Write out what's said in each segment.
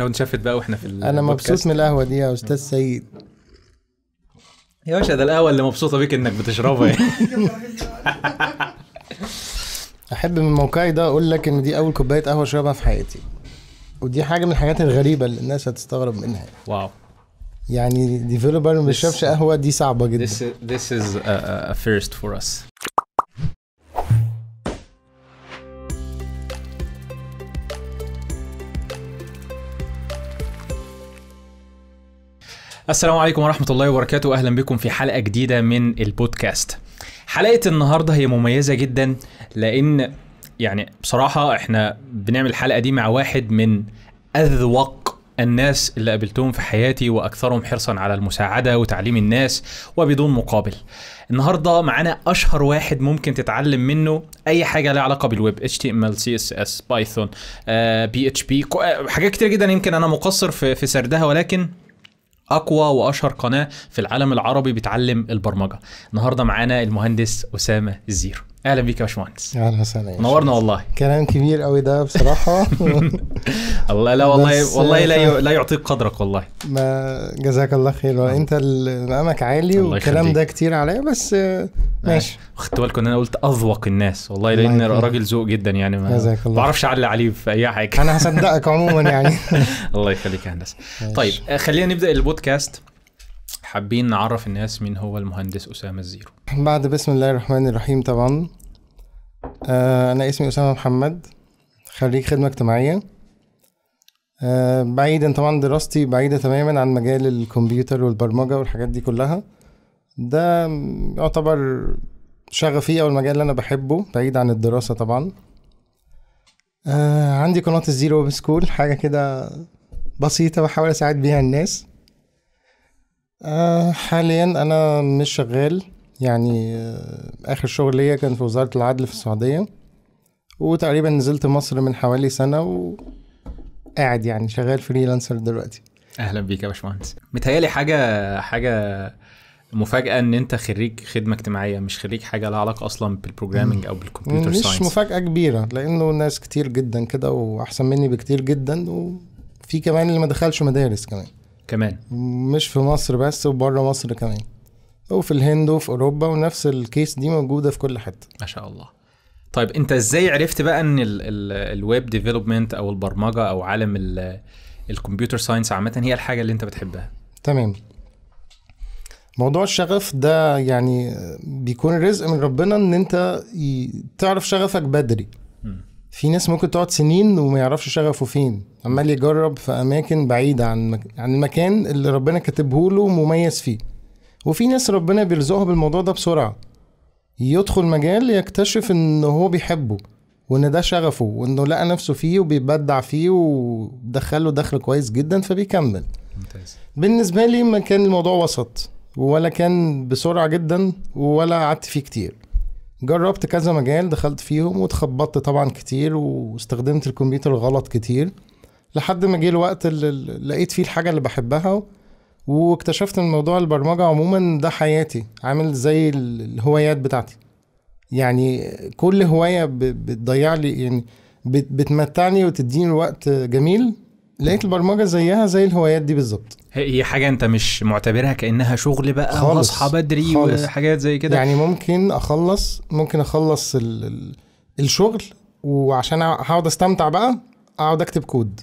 هو انشفت بقى واحنا في انا مبسوط من القهوه دي يا استاذ سيد يا باشا ده القهوه اللي مبسوطه بيك انك بتشربها يعني احب من موقعي ده اقول لك ان دي اول كوبايه قهوه اشربها في حياتي ودي حاجه من الحاجات الغريبه اللي الناس هتستغرب منها واو يعني ديفلوبر ما بيشربش قهوه دي صعبه جدا this is, this is a, a first for us السلام عليكم ورحمة الله وبركاته أهلا بكم في حلقة جديدة من البودكاست حلقة النهاردة هي مميزة جدا لأن يعني بصراحة احنا بنعمل الحلقة دي مع واحد من أذوق الناس اللي قابلتهم في حياتي وأكثرهم حرصا على المساعدة وتعليم الناس وبدون مقابل النهارده معانا اشهر واحد ممكن تتعلم منه اي حاجه لها علاقه بالويب HTML CSS بايثون آه، بي اتش بي آه، حاجات كتير جدا يمكن انا مقصر في سردها ولكن اقوى واشهر قناه في العالم العربي بتعلم البرمجه النهارده معانا المهندس اسامه الزيرو اهلا بيك يا باشمهندس اهلا وسهلا نورنا والله كلام كبير قوي ده بصراحه الله لا والله والله لا آه، لا يعطيك قدرك والله ما جزاك الله خير آه. انت مقامك عالي والكلام ده كتير عليا بس آه، ماشي خدت بالكم ان انا قلت اذوق الناس والله لان راجل ذوق جدا يعني ما بعرفش اعلي عليه في اي حاجه انا هصدقك عموما يعني الله يخليك يا هندسه طيب خلينا نبدا البودكاست حابين نعرف الناس مين هو المهندس أسامة الزيرو بعد بسم الله الرحمن الرحيم طبعا آه، أنا اسمي أسامة محمد خريج خدمة اجتماعية آه، بعيدا طبعا دراستي بعيدة تماما عن مجال الكمبيوتر والبرمجة والحاجات دي كلها ده يعتبر شغفي أو المجال اللي أنا بحبه بعيد عن الدراسة طبعا آه، عندي قناة الزيرو سكول حاجة كده بسيطة بحاول أساعد بيها الناس آه، حاليا انا مش شغال يعني آه، اخر شغل ليا كان في وزاره العدل في السعوديه وتقريبا نزلت مصر من حوالي سنه وقاعد يعني شغال فريلانسر دلوقتي اهلا بيك يا باشمهندس متهيالي حاجه حاجه مفاجاه ان انت خريج خدمه اجتماعيه مش خريج حاجه لها علاقه اصلا بالبروجرامنج او بالكمبيوتر ساينس مش مفاجاه كبيره لانه ناس كتير جدا كده واحسن مني بكتير جدا وفي كمان اللي ما دخلش مدارس كمان كمان مش في مصر بس وبره مصر كمان وفي الهند وفي اوروبا ونفس الكيس دي موجوده في كل حته ما شاء الله طيب انت ازاي عرفت بقى ان الويب ديفلوبمنت او البرمجه او عالم الكمبيوتر ساينس عامه هي الحاجه اللي انت بتحبها تمام موضوع الشغف ده يعني بيكون رزق من ربنا ان انت تعرف شغفك بدري في ناس ممكن تقعد سنين وما يعرفش شغفه فين عمال يجرب في اماكن بعيده عن مك... عن المكان اللي ربنا كاتبه له مميز فيه وفي ناس ربنا بيرزقها بالموضوع ده بسرعه يدخل مجال يكتشف ان هو بيحبه وان ده شغفه وانه لقى نفسه فيه وبيبدع فيه ودخله دخل كويس جدا فبيكمل ممتاز بالنسبه لي ما كان الموضوع وسط ولا كان بسرعه جدا ولا قعدت فيه كتير جربت كذا مجال دخلت فيهم واتخبطت طبعا كتير واستخدمت الكمبيوتر غلط كتير لحد ما جه الوقت اللي لقيت فيه الحاجه اللي بحبها واكتشفت ان موضوع البرمجه عموما ده حياتي عامل زي الهوايات بتاعتي يعني كل هوايه بتضيع لي يعني بتمتعني وتديني وقت جميل لقيت البرمجه زيها زي الهوايات دي بالظبط هي حاجه انت مش معتبرها كانها شغل بقى واصحى بدري خالص. وحاجات زي كده يعني ممكن اخلص ممكن اخلص الـ الـ الشغل وعشان هقعد استمتع بقى اقعد اكتب كود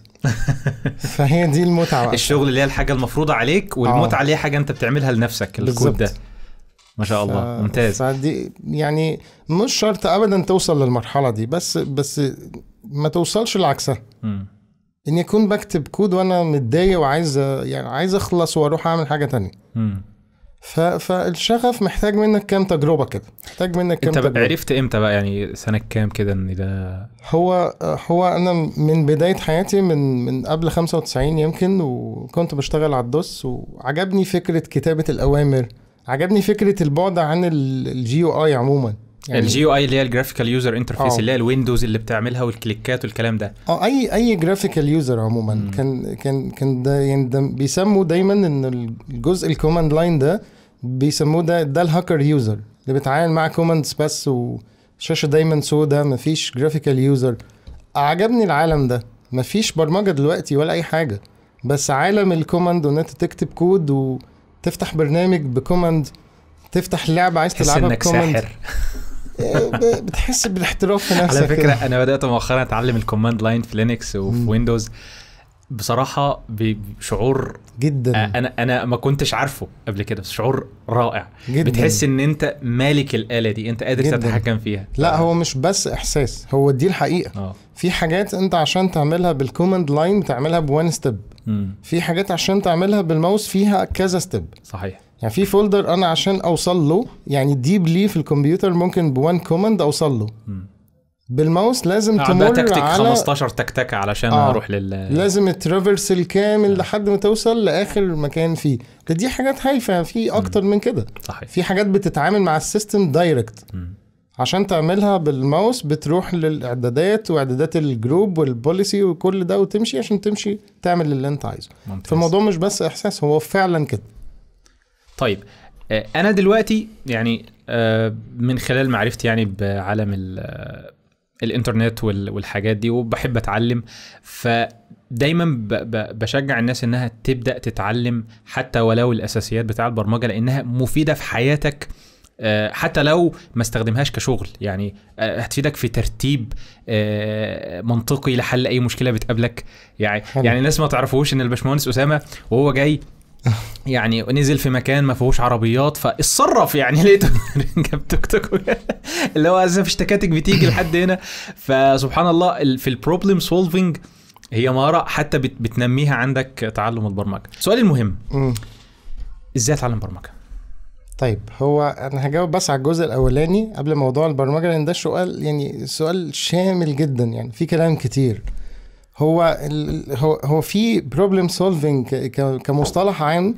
فهي دي المتعه بقى. الشغل اللي هي الحاجه المفروضه عليك والمتعه آه. اللي هي حاجه انت بتعملها لنفسك الكود ده ما شاء الله ف... ممتاز فدي يعني مش شرط ابدا توصل للمرحله دي بس بس ما توصلش لعكسها اني اكون بكتب كود وانا متضايق وعايز يعني عايز اخلص واروح اعمل حاجه تانية ف... فالشغف محتاج منك كام تجربه كده محتاج منك كام انت تجربة. عرفت امتى بقى يعني سنه كام كده ان ده هو هو انا من بدايه حياتي من من قبل 95 يمكن وكنت بشتغل على الدوس وعجبني فكره كتابه الاوامر عجبني فكره البعد عن الجي او اي عموما يعني او اي اللي هي الجرافيكال يوزر انترفيس اللي هي الويندوز اللي بتعملها والكليكات والكلام ده اه اي اي جرافيكال يوزر عموما مم. كان كان كان ده يعني دا بيسموا دايما ان الجزء الكوماند لاين ده بيسموه ده ده الهاكر يوزر اللي بيتعامل مع كوماندز بس وشاشه دايما ما مفيش جرافيكال يوزر عجبني العالم ده مفيش برمجه دلوقتي ولا اي حاجه بس عالم الكوماند وان انت تكتب كود وتفتح برنامج بكوماند تفتح اللعبه عايز تلعبها بكوماند ساحر بتحس بالاحتراف في نفسك على فكره كده. انا بدات مؤخرا اتعلم الكوماند لاين في لينكس وفي م. ويندوز بصراحه بشعور جدا انا انا ما كنتش عارفه قبل كده بس شعور رائع جدا. بتحس ان انت مالك الاله دي انت قادر جداً. تتحكم فيها لا هو مش بس احساس هو دي الحقيقه أوه. في حاجات انت عشان تعملها بالكوماند لاين بتعملها بوان ستيب في حاجات عشان تعملها بالماوس فيها كذا ستيب صحيح يعني في فولدر انا عشان اوصل له يعني ديبلي في الكمبيوتر ممكن بوان كوماند اوصل له بالماوس لازم تمر تكتك على 15 تكتكه علشان آه. اروح لل لازم الترافرس الكامل لحد ما توصل لاخر مكان فيه دي حاجات هايفه في اكتر من كده صحيح في حاجات بتتعامل مع السيستم دايركت عشان تعملها بالماوس بتروح للاعدادات واعدادات الجروب والبوليسي وكل ده وتمشي عشان تمشي تعمل اللي انت عايزه ممتاز. فالموضوع مش بس احساس هو فعلا كده طيب آه، انا دلوقتي يعني آه، من خلال معرفتي يعني بعالم آه، الانترنت والحاجات دي وبحب اتعلم فدايما بشجع الناس انها تبدا تتعلم حتى ولو الاساسيات بتاع البرمجه لانها مفيده في حياتك حتى لو ما استخدمهاش كشغل يعني هتفيدك في ترتيب منطقي لحل اي مشكله بتقابلك يعني حلو. يعني الناس ما تعرفوش ان الباشمهندس اسامه وهو جاي يعني نزل في مكان ما فيهوش عربيات فاتصرف يعني لقيته جاب توك توك اللي هو فيش تكاتك بتيجي لحد هنا فسبحان الله في البروبلم سولفنج هي مهاره حتى بتنميها عندك تعلم البرمجه سؤالي المهم ازاي اتعلم برمجه طيب هو انا هجاوب بس على الجزء الاولاني قبل موضوع البرمجه لان ده سؤال يعني سؤال شامل جدا يعني في كلام كتير هو هو هو في بروبلم سولفنج كمصطلح عام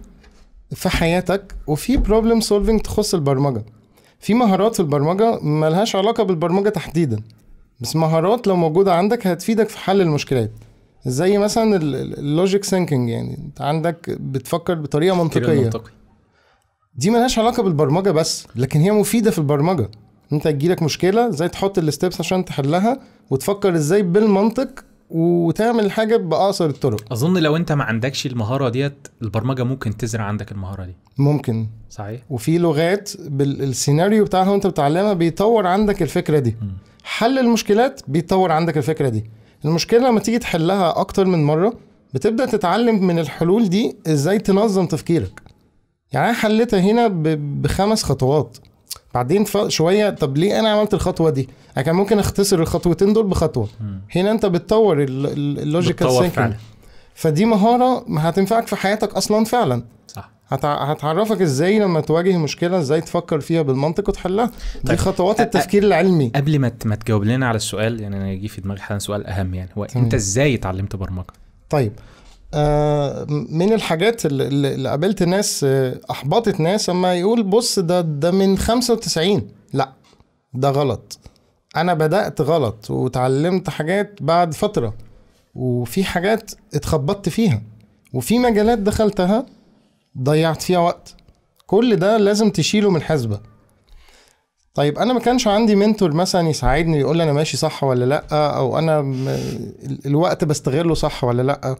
في حياتك وفي بروبلم سولفنج تخص البرمجه في مهارات في البرمجه ملهاش علاقه بالبرمجه تحديدا بس مهارات لو موجوده عندك هتفيدك في حل المشكلات زي مثلا اللوجيك سينكينج يعني انت عندك بتفكر بطريقه منطقيه منطقي. دي ملهاش علاقه بالبرمجه بس لكن هي مفيده في البرمجه انت تجيلك مشكله ازاي تحط الستبس عشان تحلها وتفكر ازاي بالمنطق وتعمل حاجه باقصر الطرق اظن لو انت ما عندكش المهاره ديت البرمجه ممكن تزرع عندك المهاره دي ممكن صحيح وفي لغات بالسيناريو بتاعها وانت بتعلمها بيطور عندك الفكره دي م. حل المشكلات بيطور عندك الفكره دي المشكله لما تيجي تحلها اكتر من مره بتبدا تتعلم من الحلول دي ازاي تنظم تفكيرك يعني انا حلتها هنا بخمس خطوات بعدين شويه طب ليه انا عملت الخطوه دي لكن يعني كان ممكن اختصر الخطوتين دول بخطوه هنا انت بتطور اللوجيكال ثينكينج فدي مهاره هتنفعك في حياتك اصلا فعلا صح هتعرفك ازاي لما تواجه مشكله ازاي تفكر فيها بالمنطق وتحلها دي طيب. خطوات التفكير العلمي قبل ما ما تجاوب لنا على السؤال يعني انا يجي في دماغي حالا سؤال اهم يعني هو طيب. انت ازاي اتعلمت برمجه طيب آه، من الحاجات اللي قابلت ناس آه، احبطت ناس اما يقول بص ده ده من 95 لا ده غلط انا بدات غلط وتعلمت حاجات بعد فتره وفي حاجات اتخبطت فيها وفي مجالات دخلتها ضيعت فيها وقت كل ده لازم تشيله من حسبة طيب انا ما كانش عندي منتور مثلا يساعدني يقول انا ماشي صح ولا لا او انا الوقت بستغله صح ولا لا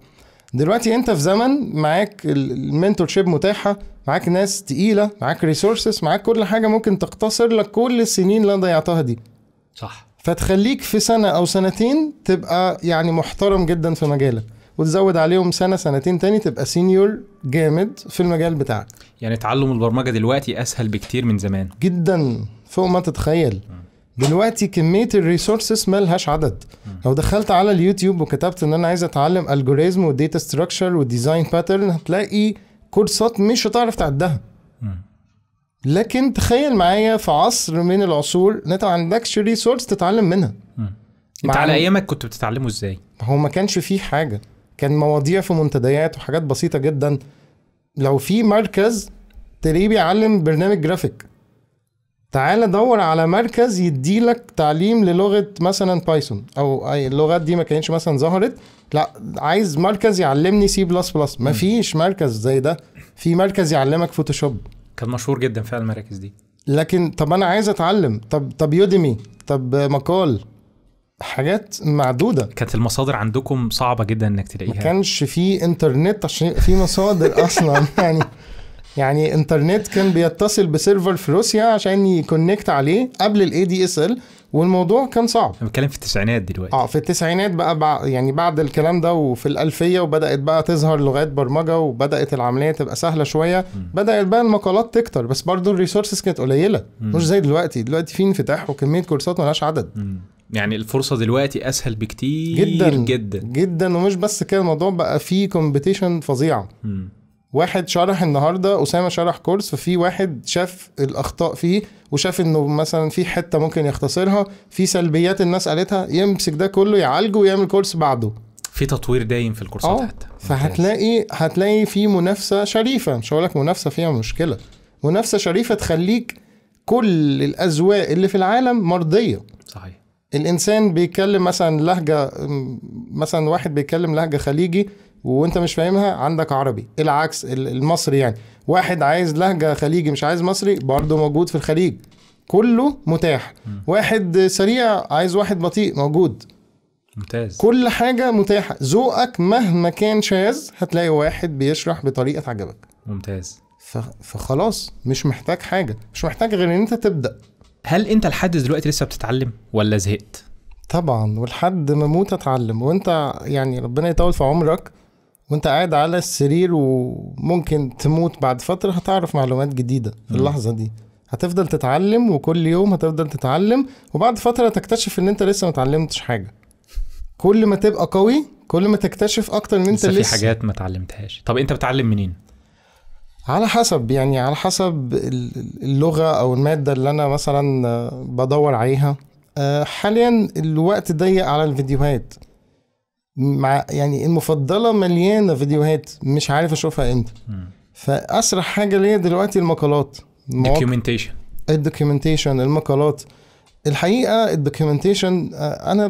دلوقتي انت في زمن معاك المنتور شيب متاحه معاك ناس تقيله معاك ريسورسز معاك كل حاجه ممكن تقتصر لك كل السنين اللي انا ضيعتها دي صح فتخليك في سنه او سنتين تبقى يعني محترم جدا في مجالك وتزود عليهم سنه سنتين تاني تبقى سينيور جامد في المجال بتاعك يعني تعلم البرمجه دلوقتي اسهل بكتير من زمان جدا فوق ما تتخيل دلوقتي كميه الريسورسز مالهاش عدد لو دخلت على اليوتيوب وكتبت ان انا عايز اتعلم الجوريزم وديتا ستراكشر وديزاين باترن هتلاقي كورسات مش هتعرف تعدها لكن تخيل معايا في عصر من العصور انت ما عندكش ريسورس تتعلم منها مم. انت على ايامك كنت بتتعلمه ازاي هو ما كانش فيه حاجه كان مواضيع في منتديات وحاجات بسيطه جدا لو في مركز تلاقيه بيعلم برنامج جرافيك تعال دور على مركز يديلك تعليم للغه مثلا بايثون او اي اللغات دي ما كانتش مثلا ظهرت لا عايز مركز يعلمني سي بلس بلس ما فيش مركز زي ده في مركز يعلمك فوتوشوب كان مشهور جدا فعلا المراكز دي لكن طب انا عايز اتعلم طب طب يوديمي طب مقال حاجات معدوده كانت المصادر عندكم صعبه جدا انك تلاقيها ما كانش في انترنت عشان يبقى في مصادر اصلا يعني يعني انترنت كان بيتصل بسيرفر في روسيا عشان يكونكت عليه قبل الاي دي اس ال والموضوع كان صعب انا بتكلم في التسعينات دلوقتي اه في التسعينات بقى, بقى يعني بعد الكلام ده وفي الالفيه وبدات بقى تظهر لغات برمجه وبدات العمليه تبقى سهله شويه م. بدات بقى المقالات تكتر بس برضه الريسورسز كانت قليله م. مش زي دلوقتي دلوقتي في انفتاح وكميه كورسات ملهاش عدد م. يعني الفرصة دلوقتي أسهل بكتير جدا جدا جدا ومش بس كده الموضوع بقى فيه كومبيتيشن فظيعة واحد شرح النهارده اسامه شرح كورس ففي واحد شاف الاخطاء فيه وشاف انه مثلا في حته ممكن يختصرها في سلبيات الناس قالتها يمسك ده كله يعالجه ويعمل كورس بعده في تطوير دايم في الكورسات آه. حتى فهتلاقي هتلاقي في منافسه شريفه مش هقول لك منافسه فيها مشكله منافسه شريفه تخليك كل الاذواق اللي في العالم مرضيه صحيح الانسان بيتكلم مثلا لهجه مثلا واحد بيتكلم لهجه خليجي وانت مش فاهمها عندك عربي العكس المصري يعني واحد عايز لهجه خليجي مش عايز مصري برضه موجود في الخليج كله متاح واحد سريع عايز واحد بطيء موجود ممتاز كل حاجه متاحه ذوقك مهما كان شاذ هتلاقي واحد بيشرح بطريقه تعجبك ممتاز فخلاص مش محتاج حاجه مش محتاج غير ان انت تبدا هل انت لحد دلوقتي لسه بتتعلم ولا زهقت طبعا ولحد ما اموت اتعلم وانت يعني ربنا يطول في عمرك وانت قاعد على السرير وممكن تموت بعد فتره هتعرف معلومات جديده في اللحظه دي هتفضل تتعلم وكل يوم هتفضل تتعلم وبعد فتره تكتشف ان انت لسه ما اتعلمتش حاجه كل ما تبقى قوي كل ما تكتشف اكتر ان انت لسه في حاجات ما اتعلمتهاش طب انت بتعلم منين على حسب يعني على حسب اللغه او الماده اللي انا مثلا آه، بدور عليها آه، حاليا الوقت ضيق على الفيديوهات مع يعني المفضله مليانه فيديوهات مش عارف اشوفها امتى فاسرع حاجه ليا دلوقتي المقالات الدوكيومنتيشن الدوكيومنتيشن المقالات الحقيقه الدوكيومنتيشن آه، انا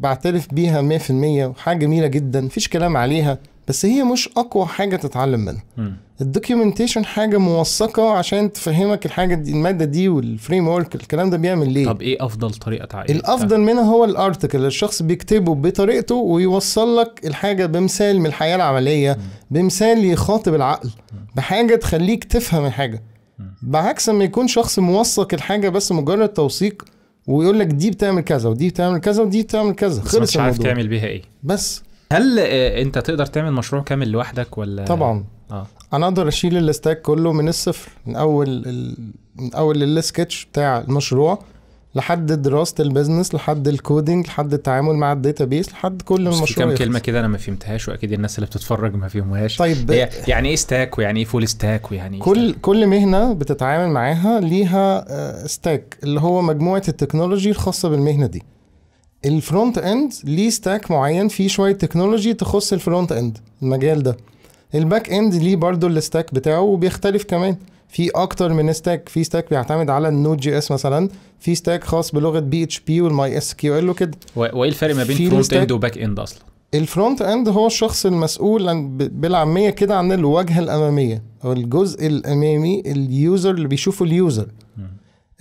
بعترف بيها 100% وحاجه جميله جدا مفيش كلام عليها بس هي مش اقوى حاجه تتعلم منها الدوكيومنتيشن حاجه موثقه عشان تفهمك الحاجه دي الماده دي والفريم ورك الكلام ده بيعمل ليه طب ايه افضل طريقه تعقيد الافضل منها هو الارتكل الشخص بيكتبه بطريقته ويوصل لك الحاجه بمثال من الحياه العمليه مم. بمثال يخاطب العقل بحاجه تخليك تفهم الحاجه بعكس ما يكون شخص موثق الحاجه بس مجرد توثيق ويقول لك دي بتعمل كذا ودي بتعمل كذا ودي بتعمل كذا خلص مش عارف الموضوع. تعمل بيها ايه بس هل آه، انت تقدر تعمل مشروع كامل لوحدك ولا طبعا اه انا اقدر اشيل الاستاك كله من الصفر من اول ال... من اول السكتش بتاع المشروع لحد دراسه البيزنس لحد الكودينج لحد التعامل مع الداتا بيس لحد كل المشروع كام كلمه كده انا ما فهمتهاش واكيد الناس اللي بتتفرج ما فهموهاش طيب يعني ايه ستاك ويعني ايه فول ستاك ويعني إيه كل ستاك. كل مهنه بتتعامل معاها ليها آه، ستاك اللي هو مجموعه التكنولوجي الخاصه بالمهنه دي الفرونت اند ليه ستاك معين فيه شويه تكنولوجي تخص الفرونت اند المجال ده الباك اند ليه برضو الستاك بتاعه وبيختلف كمان في اكتر من ستاك في ستاك بيعتمد على النود جي اس مثلا في ستاك خاص بلغه بي اتش بي والماي اس كيو ال وكده وايه الفرق ما بين فرونت اند وباك اند اصلا الفرونت اند هو الشخص المسؤول بالعاميه كده عن الواجهه الاماميه او الجزء الامامي اليوزر اللي بيشوفه اليوزر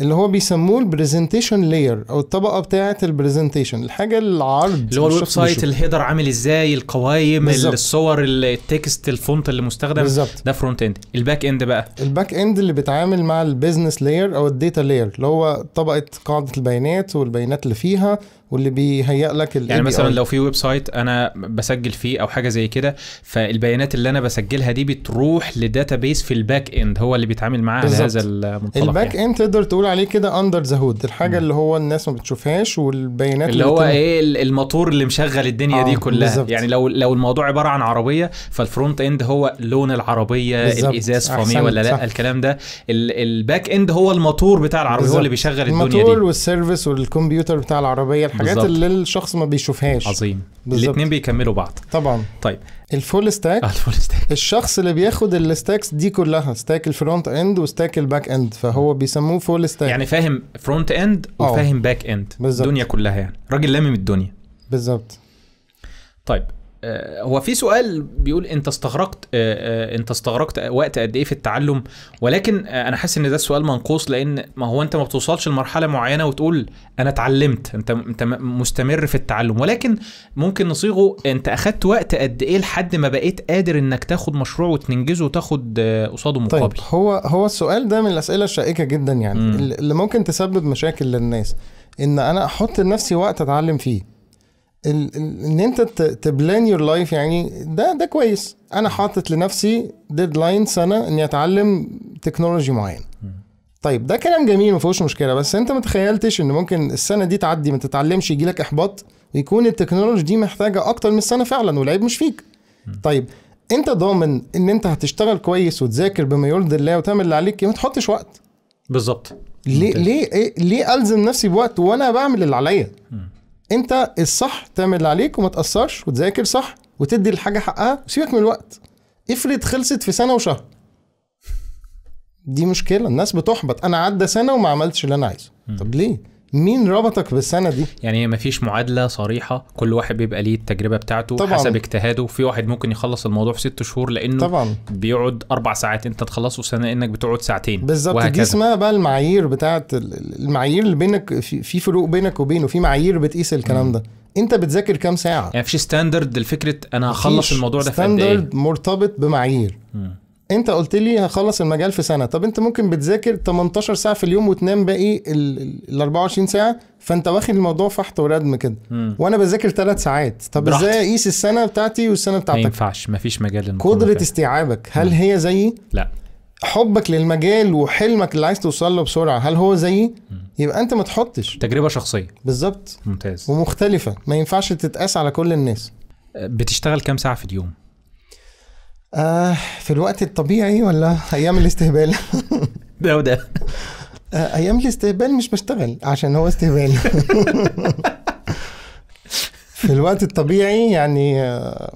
اللي هو بيسموه البرزنتيشن لاير او الطبقه بتاعه البرزنتيشن الحاجه العرض اللي هو الويب سايت الهيدر عامل ازاي القوائم بالزبط. الصور التكست الفونت اللي مستخدم بالزبط. ده فرونت اند الباك اند بقى الباك اند اللي بيتعامل مع البيزنس لاير او الداتا لاير اللي هو طبقه قاعده البيانات والبيانات اللي فيها واللي بيهيئ لك الـ يعني مثلا لو في ويب سايت انا بسجل فيه او حاجه زي كده فالبيانات اللي انا بسجلها دي بتروح لداتا بيس في الباك اند هو اللي بيتعامل معاها هذا المنطلق الباك يعني. اند تقدر تقول عليه كده اندر ذا هود الحاجه م. اللي هو الناس ما بتشوفهاش والبيانات اللي, اللي هو ايه الموتور اللي مشغل الدنيا آه دي كلها بالزبط. يعني لو لو الموضوع عباره عن عربيه فالفرونت اند هو لون العربيه بالزبط. الازاز فامي ولا لا صح. الكلام ده الباك اند هو الموتور بتاع العربيه بالزبط. هو اللي بيشغل الدنيا دي الموتور والسيرفيس والكمبيوتر بتاع العربيه الحاجات بالزبط. اللي الشخص ما بيشوفهاش عظيم الاثنين بيكملوا بعض طبعا طيب الفول ستاك آه، الفول ستاك الشخص اللي بياخد الستاكس دي كلها ستاك الفرونت اند وستاك الباك اند فهو بيسموه فول ستاك يعني فاهم فرونت اند آه. وفاهم باك اند بالزبط. الدنيا كلها يعني راجل لامم الدنيا بالظبط طيب آه، هو في سؤال بيقول انت استغرقت آه، آه، انت استغرقت وقت قد ايه في التعلم ولكن انا حاسس ان ده السؤال منقوص لان ما هو انت ما بتوصلش لمرحله معينه وتقول انا اتعلمت انت انت مستمر في التعلم ولكن ممكن نصيغه انت اخدت وقت قد ايه لحد ما بقيت قادر انك تاخد مشروع وتنجزه وتاخد قصاده مقابل طيب هو هو السؤال ده من الاسئله الشائكه جدا يعني م. اللي ممكن تسبب مشاكل للناس ان انا احط لنفسي وقت اتعلم فيه ان انت تبلان يور لايف يعني ده ده كويس انا حاطط لنفسي ديدلاين سنه اني اتعلم تكنولوجي معين طيب ده كلام جميل ما فيهوش مشكله بس انت ما تخيلتش ان ممكن السنه دي تعدي ما تتعلمش يجي لك احباط يكون التكنولوجي دي محتاجه اكتر من السنه فعلا والعيب مش فيك طيب انت ضامن ان انت هتشتغل كويس وتذاكر بما يرضي الله وتعمل اللي عليك ما تحطش وقت بالظبط ليه ليه إيه- ليه الزم نفسي بوقت وانا بعمل اللي عليا انت الصح تعمل اللي عليك وما تقصرش وتذاكر صح وتدي الحاجه حقها وسيبك من الوقت افرض خلصت في سنه وشهر دي مشكله الناس بتحبط انا عدى سنه وما عملتش اللي انا عايزه طب ليه مين ربطك بالسنه دي يعني ما فيش معادله صريحه كل واحد بيبقى ليه التجربه بتاعته طبعًا. حسب اجتهاده في واحد ممكن يخلص الموضوع في ست شهور لانه طبعًا. بيقعد اربع ساعات انت تخلصه في سنه انك بتقعد ساعتين بالظبط دي اسمها بقى المعايير بتاعت المعايير اللي بينك في فروق بينك وبينه في معايير بتقيس الكلام ده انت بتذاكر كام ساعه يعني فيش ستاندرد لفكره انا هخلص الموضوع ده في قد ايه ستاندرد مرتبط بمعايير م. انت قلت لي هخلص المجال في سنه طب انت ممكن بتذاكر 18 ساعه في اليوم وتنام باقي ال 24 ساعه فانت واخد الموضوع فحط وردم كده وانا بذاكر ثلاث ساعات طب ازاي اقيس السنه بتاعتي والسنه بتاعتك ما ينفعش مفيش مجال قدره استيعابك هل مم. هي زيي لا حبك للمجال وحلمك اللي عايز توصل له بسرعه هل هو زيي يبقى انت ما تحطش تجربه شخصيه بالظبط ممتاز ومختلفه ما ينفعش تتقاس على كل الناس آه، بتشتغل كام ساعه في اليوم آه في الوقت الطبيعي ولا ايام الاستهبال ده وده آه ايام الاستهبال مش بشتغل عشان هو استهبال في الوقت الطبيعي يعني آه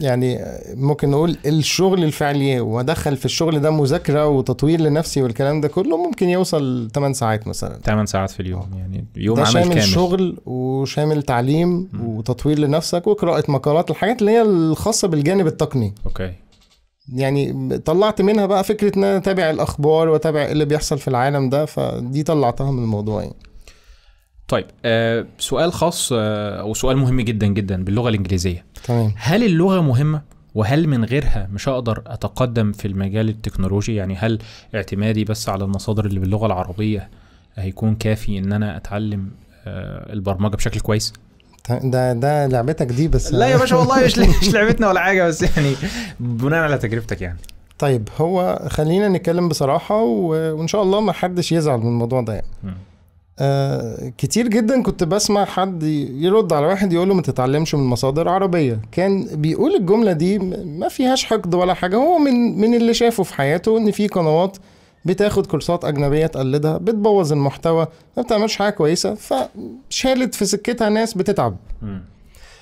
يعني ممكن نقول الشغل الفعلي وادخل في الشغل ده مذاكره وتطوير لنفسي والكلام ده كله ممكن يوصل 8 ساعات مثلا 8 ساعات في اليوم آه. يعني يوم ده عمل شامل كامل شغل وشامل تعليم م. وتطوير لنفسك وقراءه مقالات الحاجات اللي هي الخاصه بالجانب التقني اوكي يعني طلعت منها بقى فكره ان انا اتابع الاخبار واتابع اللي بيحصل في العالم ده فدي طلعتها من الموضوع يعني طيب آه سؤال خاص آه او سؤال مهم جدا جدا باللغه الانجليزيه تمام هل اللغه مهمه وهل من غيرها مش هقدر اتقدم في المجال التكنولوجي يعني هل اعتمادي بس على المصادر اللي باللغه العربيه هيكون كافي ان انا اتعلم آه البرمجه بشكل كويس ده ده لعبتك دي بس لا يا باشا والله مش مش لعبتنا ولا حاجه بس يعني بناء على تجربتك يعني طيب هو خلينا نتكلم بصراحه وان شاء الله ما حدش يزعل من الموضوع ده يعني آه، كتير جدا كنت بسمع حد يرد على واحد يقول له ما تتعلمش من مصادر عربيه كان بيقول الجمله دي ما فيهاش حقد ولا حاجه هو من من اللي شافه في حياته ان في قنوات بتاخد كورسات اجنبيه تقلدها بتبوظ المحتوى ما بتعملش حاجه كويسه فشالت في سكتها ناس بتتعب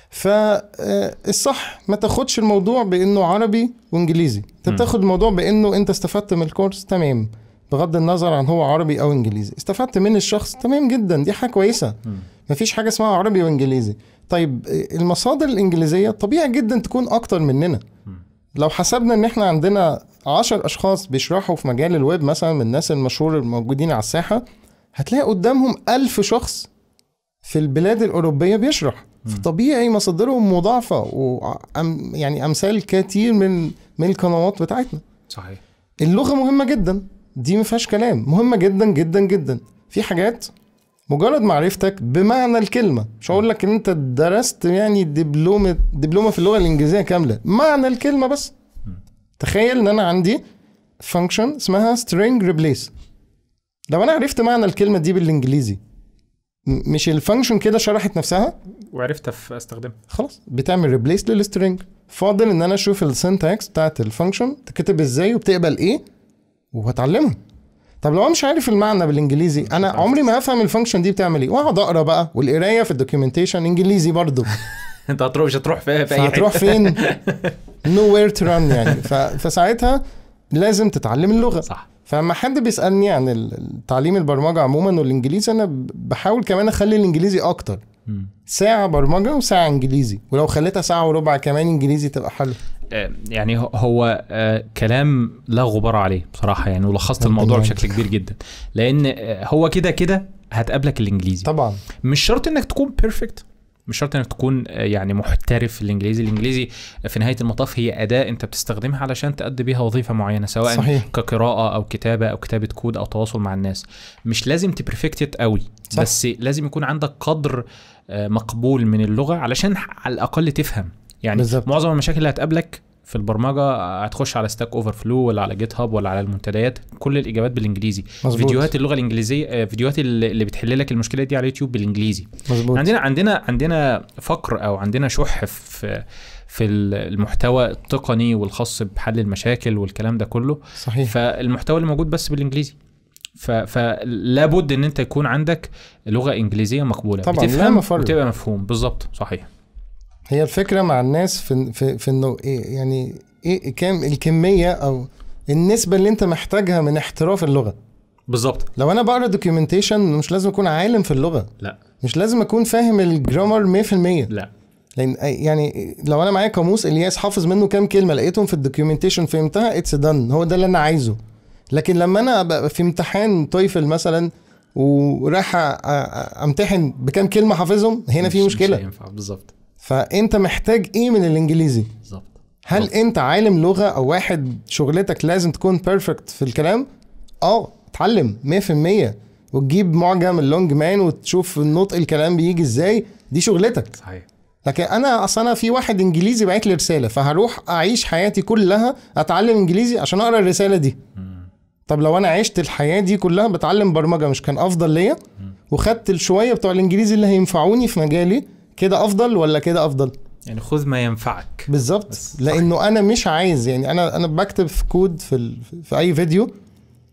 فالصح آه، ما تاخدش الموضوع بانه عربي وانجليزي انت بتاخد الموضوع بانه انت استفدت من الكورس تمام بغض النظر عن هو عربي او انجليزي استفدت من الشخص تمام جدا دي حاجه كويسه مفيش حاجه اسمها عربي وانجليزي طيب المصادر الانجليزيه طبيعي جدا تكون اكتر مننا لو حسبنا ان احنا عندنا 10 اشخاص بيشرحوا في مجال الويب مثلا من الناس المشهور الموجودين على الساحه هتلاقي قدامهم ألف شخص في البلاد الاوروبيه بيشرح فطبيعي مصادرهم مضاعفه وأم يعني امثال كتير من من القنوات بتاعتنا صحيح اللغه مهمه جدا دي ما فيهاش كلام مهمه جدا جدا جدا في حاجات مجرد معرفتك بمعنى الكلمه مش هقول لك ان انت درست يعني دبلومه دبلومه في اللغه الانجليزيه كامله معنى الكلمه بس تخيل ان انا عندي فانكشن اسمها string ريبليس لو انا عرفت معنى الكلمه دي بالانجليزي مش الفانكشن كده شرحت نفسها وعرفت استخدمها خلاص بتعمل ريبليس للسترينج فاضل ان انا اشوف السنتاكس بتاعت الفانكشن تكتب ازاي وبتقبل ايه وبتعلمهم طب لو انا مش عارف المعنى بالانجليزي انا عمري ما هفهم الفانكشن دي بتعمل ايه واقعد اقرا بقى والقرايه في الدوكيومنتيشن انجليزي برضه انت هتروح مش هتروح في اي هتروح فين نو وير تو ران يعني فساعتها لازم تتعلم اللغه صح فلما حد بيسالني عن تعليم البرمجه عموما والانجليزي انا بحاول كمان اخلي الانجليزي اكتر ساعه برمجه وساعه انجليزي ولو خليتها ساعه وربع كمان انجليزي تبقى حلوه آه، يعني هو آه، كلام لا غبار عليه بصراحه يعني ولخصت الموضوع بشكل كبير جدا لان آه، هو كده كده هتقابلك الانجليزي طبعا مش شرط انك تكون بيرفكت مش شرط انك تكون يعني محترف في الانجليزي الانجليزي في نهايه المطاف هي اداه انت بتستخدمها علشان تؤدي بيها وظيفه معينه سواء صحيح. كقراءه او كتابه او كتابه كود او تواصل مع الناس مش لازم تبرفكت قوي صح. بس لازم يكون عندك قدر مقبول من اللغه علشان على الاقل تفهم يعني بالزبط. معظم المشاكل اللي هتقابلك في البرمجه هتخش على ستاك اوفر فلو ولا على جيت هاب ولا على المنتديات كل الاجابات بالانجليزي مزبوط. فيديوهات اللغه الانجليزيه آه، فيديوهات اللي بتحل لك المشكله دي على اليوتيوب بالانجليزي مزبوط. عندنا عندنا عندنا فقر او عندنا شح في في المحتوى التقني والخاص بحل المشاكل والكلام ده كله صحيح فالمحتوى اللي موجود بس بالانجليزي فلابد ان انت يكون عندك لغه انجليزيه مقبوله طبعا بتفهم لا وتبقى مفهوم بالظبط صحيح هي الفكره مع الناس في في, في انه إيه يعني ايه كام الكميه او النسبه اللي انت محتاجها من احتراف اللغه بالظبط لو انا بقرا دوكيومنتيشن مش لازم اكون عالم في اللغه لا مش لازم اكون فاهم الجرامر 100% لا لان يعني لو انا معايا قاموس الياس حافظ منه كام كلمه لقيتهم في الدوكيومنتيشن فهمتها اتس دن هو ده اللي انا عايزه لكن لما انا ابقى في امتحان تويفل مثلا ورايح امتحن بكام كلمه حافظهم هنا في مشكله مش هينفع بالظبط فانت محتاج ايه من الانجليزي بالظبط هل بالزبط. انت عالم لغه او واحد شغلتك لازم تكون بيرفكت في الكلام اه اتعلم 100% وتجيب معجم اللونج مان وتشوف نطق الكلام بيجي ازاي دي شغلتك صحيح لكن انا اصل انا في واحد انجليزي بعت لي رساله فهروح اعيش حياتي كلها اتعلم انجليزي عشان اقرا الرساله دي طب لو انا عشت الحياه دي كلها بتعلم برمجه مش كان افضل ليا وخدت الشويه بتوع الانجليزي اللي هينفعوني في مجالي كده افضل ولا كده افضل يعني خذ ما ينفعك بالظبط لانه انا مش عايز يعني انا انا بكتب في كود في ال... في اي فيديو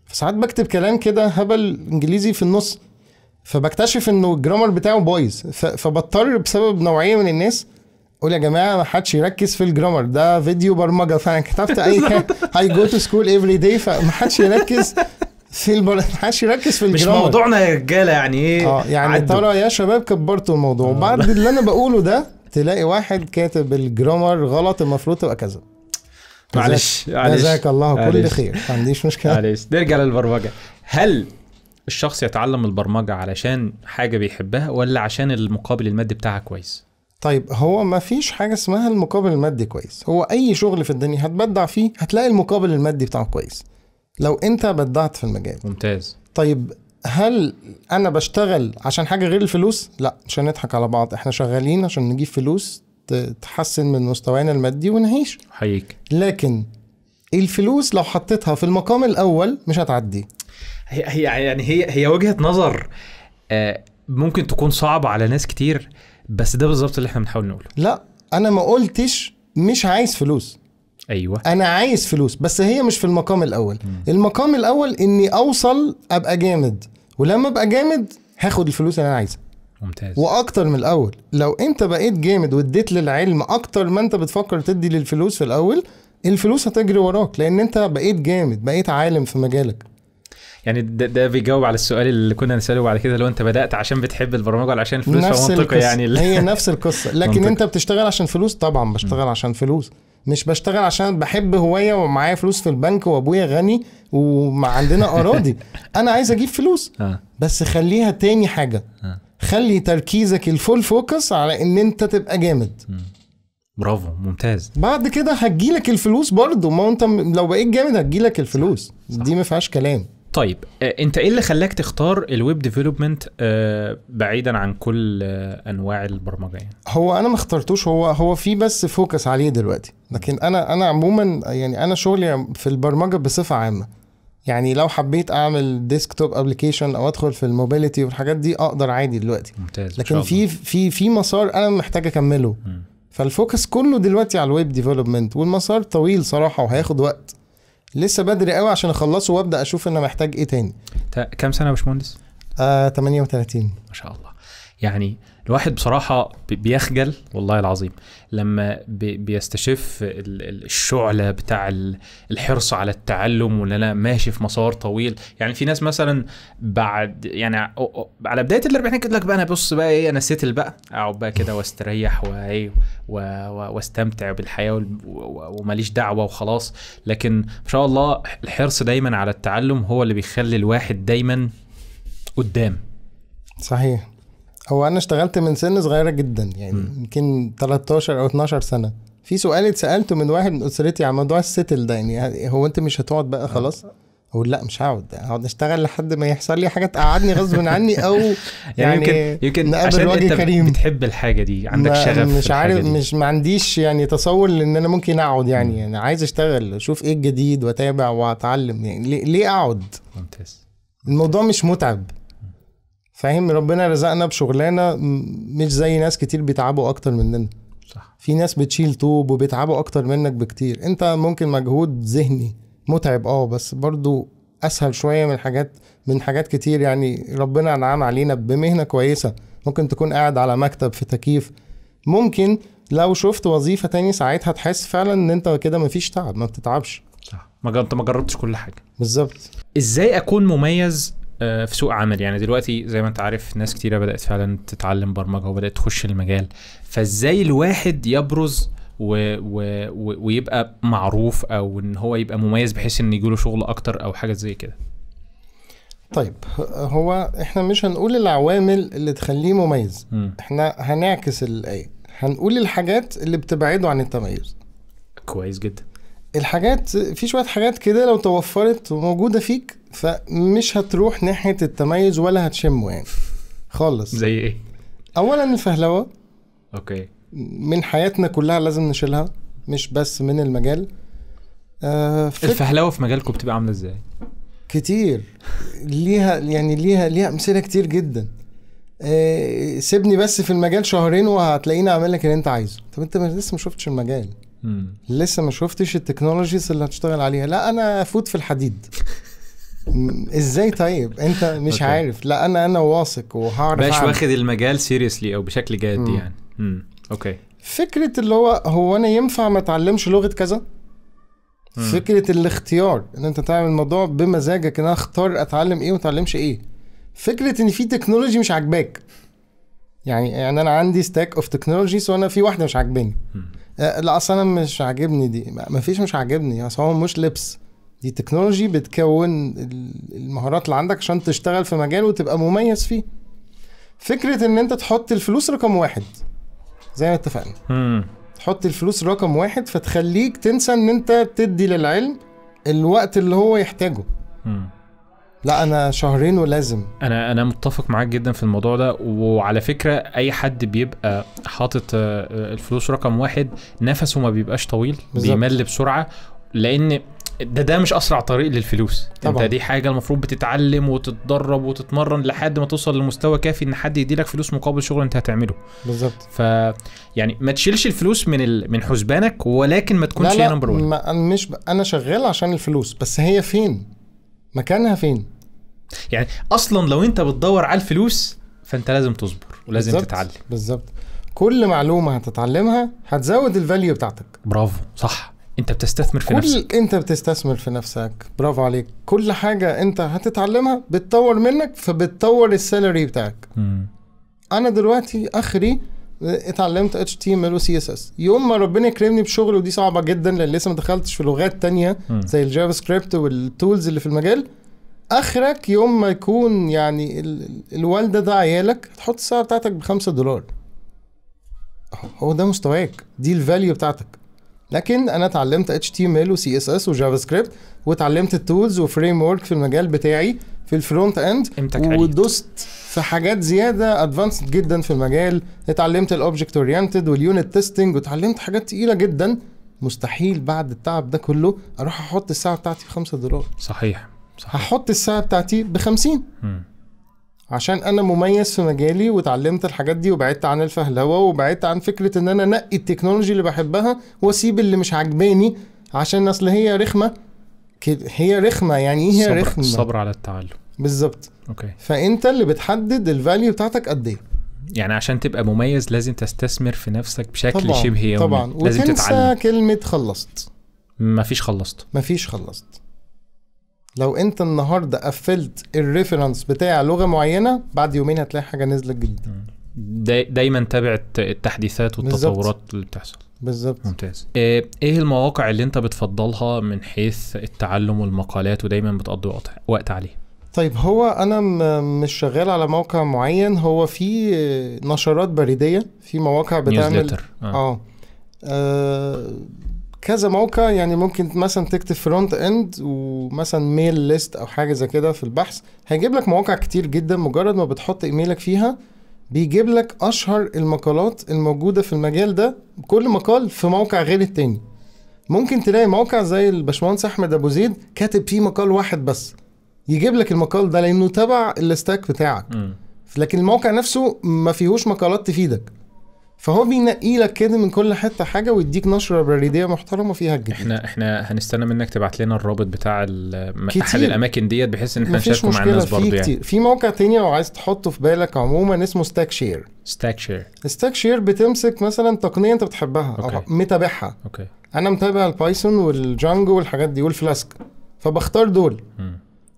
فساعات بكتب كلام كده هبل انجليزي في النص فبكتشف انه الجرامر بتاعه بايظ ف... فبضطر بسبب نوعيه من الناس اقول يا جماعه ما حدش يركز في الجرامر ده فيديو برمجه فانا كتبت اي كان هاي جو تو سكول افري داي فما حدش يركز في سيلبر محدش يركز في الجرامر مش موضوعنا يا رجاله يعني ايه اه يعني ترى يا شباب كبرتوا الموضوع آه. بعد اللي انا بقوله ده تلاقي واحد كاتب الجرامر غلط المفروض تبقى كذا معلش معلش جزاك الله معلش. كل خير ما عنديش مشكله معلش نرجع للبرمجه هل الشخص يتعلم البرمجه علشان حاجه بيحبها ولا عشان المقابل المادي بتاعها كويس طيب هو ما فيش حاجة اسمها المقابل المادي كويس هو أي شغل في الدنيا هتبدع فيه هتلاقي المقابل المادي بتاعه كويس لو انت بدعت في المجال ممتاز طيب هل انا بشتغل عشان حاجه غير الفلوس لا مش هنضحك على بعض احنا شغالين عشان نجيب فلوس تحسن من مستوانا المادي ونعيش حقيقي لكن الفلوس لو حطيتها في المقام الاول مش هتعدي هي هي يعني هي هي وجهه نظر آه، ممكن تكون صعبه على ناس كتير بس ده بالظبط اللي احنا بنحاول نقوله لا انا ما قلتش مش عايز فلوس ايوه انا عايز فلوس بس هي مش في المقام الاول م. المقام الاول اني اوصل ابقى جامد ولما ابقى جامد هاخد الفلوس اللي انا عايزها ممتاز واكتر من الاول لو انت بقيت جامد واديت للعلم اكتر ما انت بتفكر تدي للفلوس في الاول الفلوس هتجري وراك لان انت بقيت جامد بقيت عالم في مجالك يعني ده, ده بيجاوب على السؤال اللي كنا نساله بعد كده لو انت بدات عشان بتحب البرمجه ولا عشان الفلوس نفس فمنطقي يعني ال... هي نفس القصه لكن انت بتشتغل عشان فلوس طبعا بشتغل عشان فلوس مش بشتغل عشان بحب هوايه ومعايا فلوس في البنك وابويا غني وعندنا اراضي انا عايز اجيب فلوس آه. بس خليها تاني حاجه آه. خلي تركيزك الفول فوكس على ان انت تبقى جامد برافو ممتاز بعد كده هتجيلك الفلوس برضه ما انت لو بقيت جامد هتجيلك الفلوس صح. صح. دي ما فيهاش كلام طيب آه، انت ايه اللي خلاك تختار الويب ديفلوبمنت آه، بعيدا عن كل آه، انواع البرمجه يعني؟ هو انا ما اخترتوش هو هو في بس فوكس عليه دلوقتي لكن انا انا عموما يعني انا شغلي في البرمجه بصفه عامه يعني لو حبيت اعمل ديسكتوب ابلكيشن او ادخل في الموبيليتي والحاجات دي اقدر عادي دلوقتي ممتاز لكن في في في مسار انا محتاج اكمله م. فالفوكس كله دلوقتي على الويب ديفلوبمنت والمسار طويل صراحه وهياخد وقت لسه بدري قوي عشان اخلصه وابدا اشوف انا محتاج ايه تاني كام سنه يا باشمهندس؟ آه 38 ما شاء الله يعني الواحد بصراحة بيخجل والله العظيم لما بيستشف الشعلة بتاع الحرص على التعلم وان انا ماشي في مسار طويل يعني في ناس مثلا بعد يعني على بداية الاربعينات كده لك بقى انا بص بقى ايه انا سيتل بقى اقعد بقى كده واستريح إيه، واستمتع بالحياة وماليش دعوة وخلاص لكن ما شاء الله الحرص دايما على التعلم هو اللي بيخلي الواحد دايما قدام صحيح هو انا اشتغلت من سن صغيره جدا يعني يمكن 13 او 12 سنه في سؤال اتسالته من واحد من اسرتي على موضوع الستل ده يعني هو انت مش هتقعد بقى خلاص آه. اقول لا مش هقعد هقعد اشتغل لحد ما يحصل لي حاجه تقعدني غصب عني او يعني, يعني يمكن يمكن عشان انت كريم. بتحب الحاجه دي عندك شغف مش عارف مش ما عنديش يعني تصور ان انا ممكن اقعد يعني انا عايز اشتغل اشوف ايه الجديد واتابع واتعلم يعني ليه, ليه اقعد ممتاز الموضوع مش متعب فاهم ربنا رزقنا بشغلانه مش زي ناس كتير بيتعبوا اكتر مننا صح في ناس بتشيل طوب وبيتعبوا اكتر منك بكتير انت ممكن مجهود ذهني متعب اه بس برضو اسهل شويه من حاجات من حاجات كتير يعني ربنا انعم علينا بمهنه كويسه ممكن تكون قاعد على مكتب في تكييف ممكن لو شفت وظيفه تاني ساعتها تحس فعلا ان انت كده مفيش تعب ما بتتعبش صح ما انت ما جربتش كل حاجه بالظبط ازاي اكون مميز آه، في سوق عمل يعني دلوقتي زي ما انت عارف ناس كتيره بدات فعلا تتعلم برمجه وبدات تخش المجال فازاي الواحد يبرز و... و... و... ويبقى معروف او ان هو يبقى مميز بحيث ان يجيله شغل اكتر او حاجه زي كده طيب هو احنا مش هنقول العوامل اللي تخليه مميز م. احنا هنعكس الايه هنقول الحاجات اللي بتبعده عن التميز كويس جدا الحاجات في شويه حاجات كده لو توفرت وموجوده فيك فمش هتروح ناحيه التميز ولا هتشمه يعني خالص زي ايه اولا الفهلوه اوكي من حياتنا كلها لازم نشيلها مش بس من المجال آه الفهلوه في مجالكم بتبقى عامله ازاي كتير ليها يعني ليها ليها امثله كتير جدا آه سيبني بس في المجال شهرين وهتلاقيني اعمل لك اللي انت عايزه طب انت لسه ما شفتش المجال لسه ما شفتش التكنولوجيز اللي هتشتغل عليها لا انا افوت في الحديد ازاي طيب انت مش أوكي. عارف لا انا انا واثق وهعرف مش واخد المجال سيريسلي او بشكل جاد يعني امم اوكي فكره اللي هو هو انا ينفع ما اتعلمش لغه كذا مم. فكره الاختيار ان انت تعمل الموضوع بمزاجك ان انا اختار اتعلم ايه وما اتعلمش ايه فكره ان في تكنولوجي مش عاجباك يعني يعني انا عندي ستاك اوف تكنولوجيز وانا في واحده مش عاجباني آه، لا اصل انا مش عاجبني دي ما فيش مش عاجبني اصل هو مش لبس دي تكنولوجي بتكون المهارات اللي عندك عشان تشتغل في مجال وتبقى مميز فيه فكره ان انت تحط الفلوس رقم واحد زي ما اتفقنا تحط الفلوس رقم واحد فتخليك تنسى ان انت تدي للعلم الوقت اللي هو يحتاجه لا انا شهرين ولازم انا انا متفق معاك جدا في الموضوع ده وعلى فكره اي حد بيبقى حاطط آه، آه، الفلوس رقم واحد نفسه ما بيبقاش طويل بالزبط. بيمل بسرعه لان ده ده مش اسرع طريق للفلوس طبعا. انت دي حاجه المفروض بتتعلم وتتدرب وتتمرن لحد ما توصل لمستوى كافي ان حد يديلك فلوس مقابل شغل انت هتعمله بالظبط ف يعني ما تشيلش الفلوس من ال... من حسبانك ولكن ما تكونش هي نمبر 1 ما مش ب... انا شغال عشان الفلوس بس هي فين مكانها فين يعني اصلا لو انت بتدور على الفلوس فانت لازم تصبر ولازم بالزبط. تتعلم بالظبط كل معلومه هتتعلمها هتزود الفاليو بتاعتك برافو صح انت بتستثمر في كل نفسك انت بتستثمر في نفسك برافو عليك كل حاجه انت هتتعلمها بتطور منك فبتطور السالري بتاعك مم. انا دلوقتي اخري اتعلمت اتش تي ام ال وسي اس اس يوم ما ربنا يكرمني بشغل ودي صعبه جدا لان لسه ما دخلتش في لغات تانية مم. زي الجافا سكريبت والتولز اللي في المجال اخرك يوم ما يكون يعني ال... الوالده ده عيالك هتحط السعر بتاعتك بخمسة دولار هو ده مستواك دي الفاليو بتاعتك لكن انا اتعلمت HTML و CSS وجافا سكريبت واتعلمت التولز وفريم ورك في المجال بتاعي في الفرونت اند ودوست في حاجات زياده ادفانسد جدا في المجال اتعلمت الاوبجكت اورينتد واليونت تيستنج واتعلمت حاجات تقيله جدا مستحيل بعد التعب ده كله اروح احط الساعه بتاعتي ب 5 دولار صحيح صحيح هحط الساعه بتاعتي ب 50 عشان انا مميز في مجالي واتعلمت الحاجات دي وبعدت عن الفهلوه وبعدت عن فكره ان انا انقي التكنولوجي اللي بحبها واسيب اللي مش عجباني عشان اصل هي رخمه هي رخمه يعني ايه هي رخمه الصبر على التعلم بالظبط اوكي فانت اللي بتحدد الفاليو بتاعتك قد ايه يعني عشان تبقى مميز لازم تستثمر في نفسك بشكل طبعًا شبه يومي طبعا لازم وتنسى تتعلم. كلمه خلصت مفيش خلصت مفيش خلصت لو انت النهارده قفلت الريفرنس بتاع لغه معينه بعد يومين هتلاقي حاجه نزلت جديده دايما تابع التحديثات والتطورات اللي بتحصل بالظبط ممتاز آه، ايه المواقع اللي انت بتفضلها من حيث التعلم والمقالات ودايما بتقضي وقت عليها طيب هو انا مش شغال على موقع معين هو في نشرات بريديه في مواقع بتعمل آه. آه. آه كذا موقع يعني ممكن مثلا تكتب فرونت اند ومثلا ميل ليست او حاجه زي كده في البحث هيجيب لك مواقع كتير جدا مجرد ما بتحط ايميلك فيها بيجيب لك اشهر المقالات الموجوده في المجال ده كل مقال في موقع غير التاني ممكن تلاقي موقع زي الباشمهندس احمد ابو زيد كاتب فيه مقال واحد بس يجيب لك المقال ده لانه تبع الستاك بتاعك لكن الموقع نفسه ما فيهوش مقالات تفيدك فهو بينقي لك كده من كل حته حاجه ويديك نشره بريديه محترمه فيها الجديد احنا احنا هنستنى منك تبعت لنا الرابط بتاع احد الاماكن ديت بحيث ان احنا نشاركه مع الناس برضه يعني في موقع تاني لو عايز تحطه في بالك عموما اسمه ستاك شير ستاك شير ستاك شير بتمسك مثلا تقنيه انت بتحبها أوكي. او متابعها اوكي انا متابع البايثون والجانجو والحاجات دي والفلاسك فبختار دول م.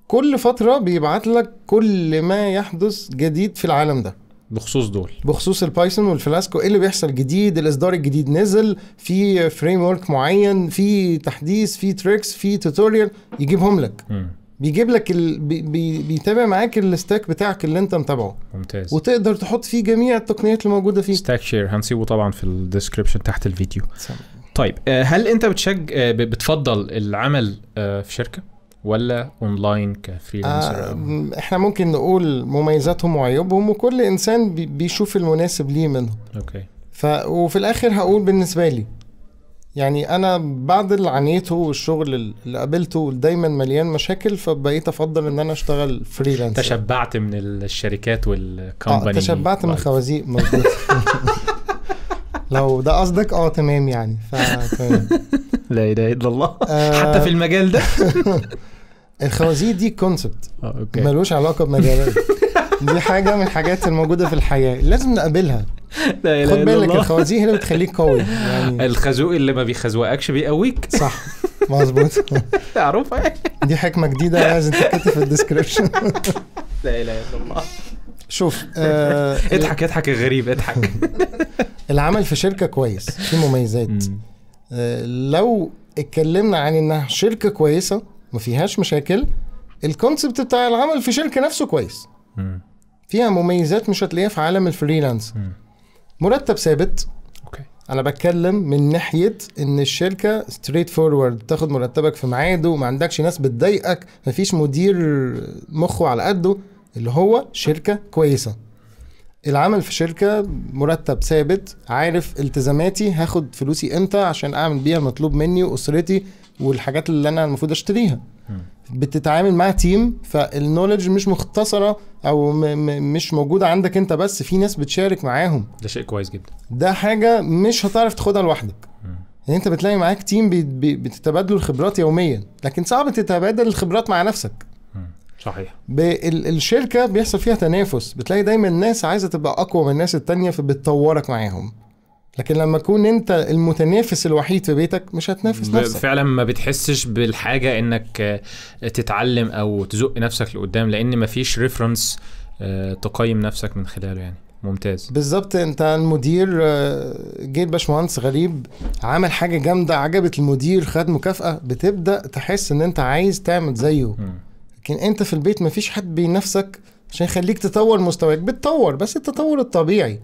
كل فتره بيبعت لك كل ما يحدث جديد في العالم ده بخصوص دول بخصوص البايثون والفلاسكو ايه اللي بيحصل جديد الاصدار الجديد نزل في فريم ورك معين في تحديث في تريكس في توتوريال يجيبهم لك م. بيجيب لك ال... بي... بيتابع معاك الستاك بتاعك اللي انت متابعه ممتاز وتقدر تحط فيه جميع التقنيات اللي موجوده فيه ستاك شير هنسيبه طبعا في الديسكربشن تحت الفيديو سم. طيب آه، هل انت بتشج آه، بتفضل العمل آه، في شركه ولا اونلاين كفريلانسر آه احنا ممكن نقول مميزاتهم وعيوبهم وكل انسان بيشوف المناسب ليه منهم اوكي ف وفي الاخر هقول بالنسبه لي يعني انا بعد اللي عانيته والشغل اللي قابلته دايما مليان مشاكل فبقيت افضل ان انا اشتغل فريلانسر تشبعت من الشركات والكومباني آه تشبعت من الخوازيق مظبوط لو ده قصدك اه تمام يعني ف لا اله الا الله آه، حتى في المجال ده الخوازيق دي آه، كونسبت ملوش علاقه بمجالات دي حاجه من الحاجات الموجوده في الحياه لازم نقابلها لا خد بالك الخوازيق هي اللي بتخليك قوي يعني الخازوق اللي ما بيخزوقكش بيقويك صح مظبوط تعرفها دي حكمه جديده لازم تتكتب في الديسكربشن لا اله الا الله شوف آه اضحك اضحك غريب اضحك العمل في شركه كويس في مميزات آه لو اتكلمنا عن انها شركه كويسه ما فيهاش مشاكل الكونسبت بتاع العمل في شركه نفسه كويس م. فيها مميزات مش هتلاقيها في عالم الفريلانس م. مرتب ثابت اوكي انا بتكلم من ناحيه ان الشركه ستريت فورورد تاخد مرتبك في ميعاده ما عندكش ناس بتضايقك ما فيش مدير مخه على قده اللي هو شركه كويسه العمل في شركه مرتب ثابت عارف التزاماتي هاخد فلوسي امتى عشان اعمل بيها المطلوب مني واسرتي والحاجات اللي انا المفروض اشتريها بتتعامل مع تيم فالنولج مش مختصره او م- م- مش موجوده عندك انت بس في ناس بتشارك معاهم ده شيء كويس جدا ده حاجه مش هتعرف تاخدها لوحدك يعني انت بتلاقي معاك تيم بي- بي- بتتبادلوا الخبرات يوميا لكن صعب تتبادل الخبرات مع نفسك صحيح الشركه بيحصل فيها تنافس بتلاقي دايما الناس عايزه تبقى اقوى من الناس التانية فبتطورك معاهم لكن لما تكون انت المتنافس الوحيد في بيتك مش هتنافس نفسك فعلا ما بتحسش بالحاجه انك آه، تتعلم او تزق نفسك لقدام لان مفيش ريفرنس آه، تقيم نفسك من خلاله يعني ممتاز بالظبط انت المدير جه آه، الباشمهندس غريب عمل حاجه جامده عجبت المدير خد مكافاه بتبدا تحس ان انت عايز تعمل زيه م. لكن انت في البيت مفيش حد بينافسك عشان يخليك تطور مستواك بتطور بس التطور الطبيعي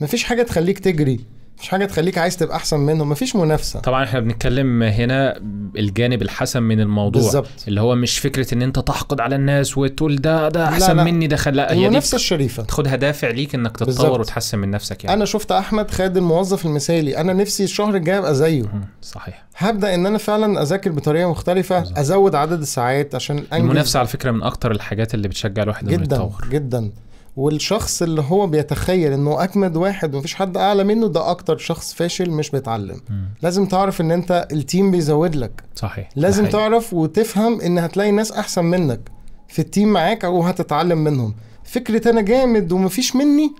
مفيش حاجه تخليك تجري مفيش حاجه تخليك عايز تبقى احسن منهم مفيش منافسه طبعا احنا بنتكلم هنا الجانب الحسن من الموضوع بالزبط. اللي هو مش فكره ان انت تحقد على الناس وتقول ده ده احسن لا لا. مني ده خلا هي يعني المنافسه الشريفه تاخدها دافع ليك انك تتطور بالزبط. وتحسن من نفسك يعني انا شفت احمد خد الموظف المثالي انا نفسي الشهر الجاي ابقى زيه صحيح هبدا ان انا فعلا اذاكر بطريقه مختلفه بالزبط. ازود عدد الساعات عشان انجز المنافسه على فكره من اكتر الحاجات اللي بتشجع الواحد جدا جدا والشخص اللي هو بيتخيل انه اجمد واحد ومفيش حد اعلى منه ده اكتر شخص فاشل مش بيتعلم مم. لازم تعرف ان انت التيم بيزود لك صحيح لازم صحيح. تعرف وتفهم ان هتلاقي ناس احسن منك في التيم معاك او هتتعلم منهم فكره انا جامد ومفيش مني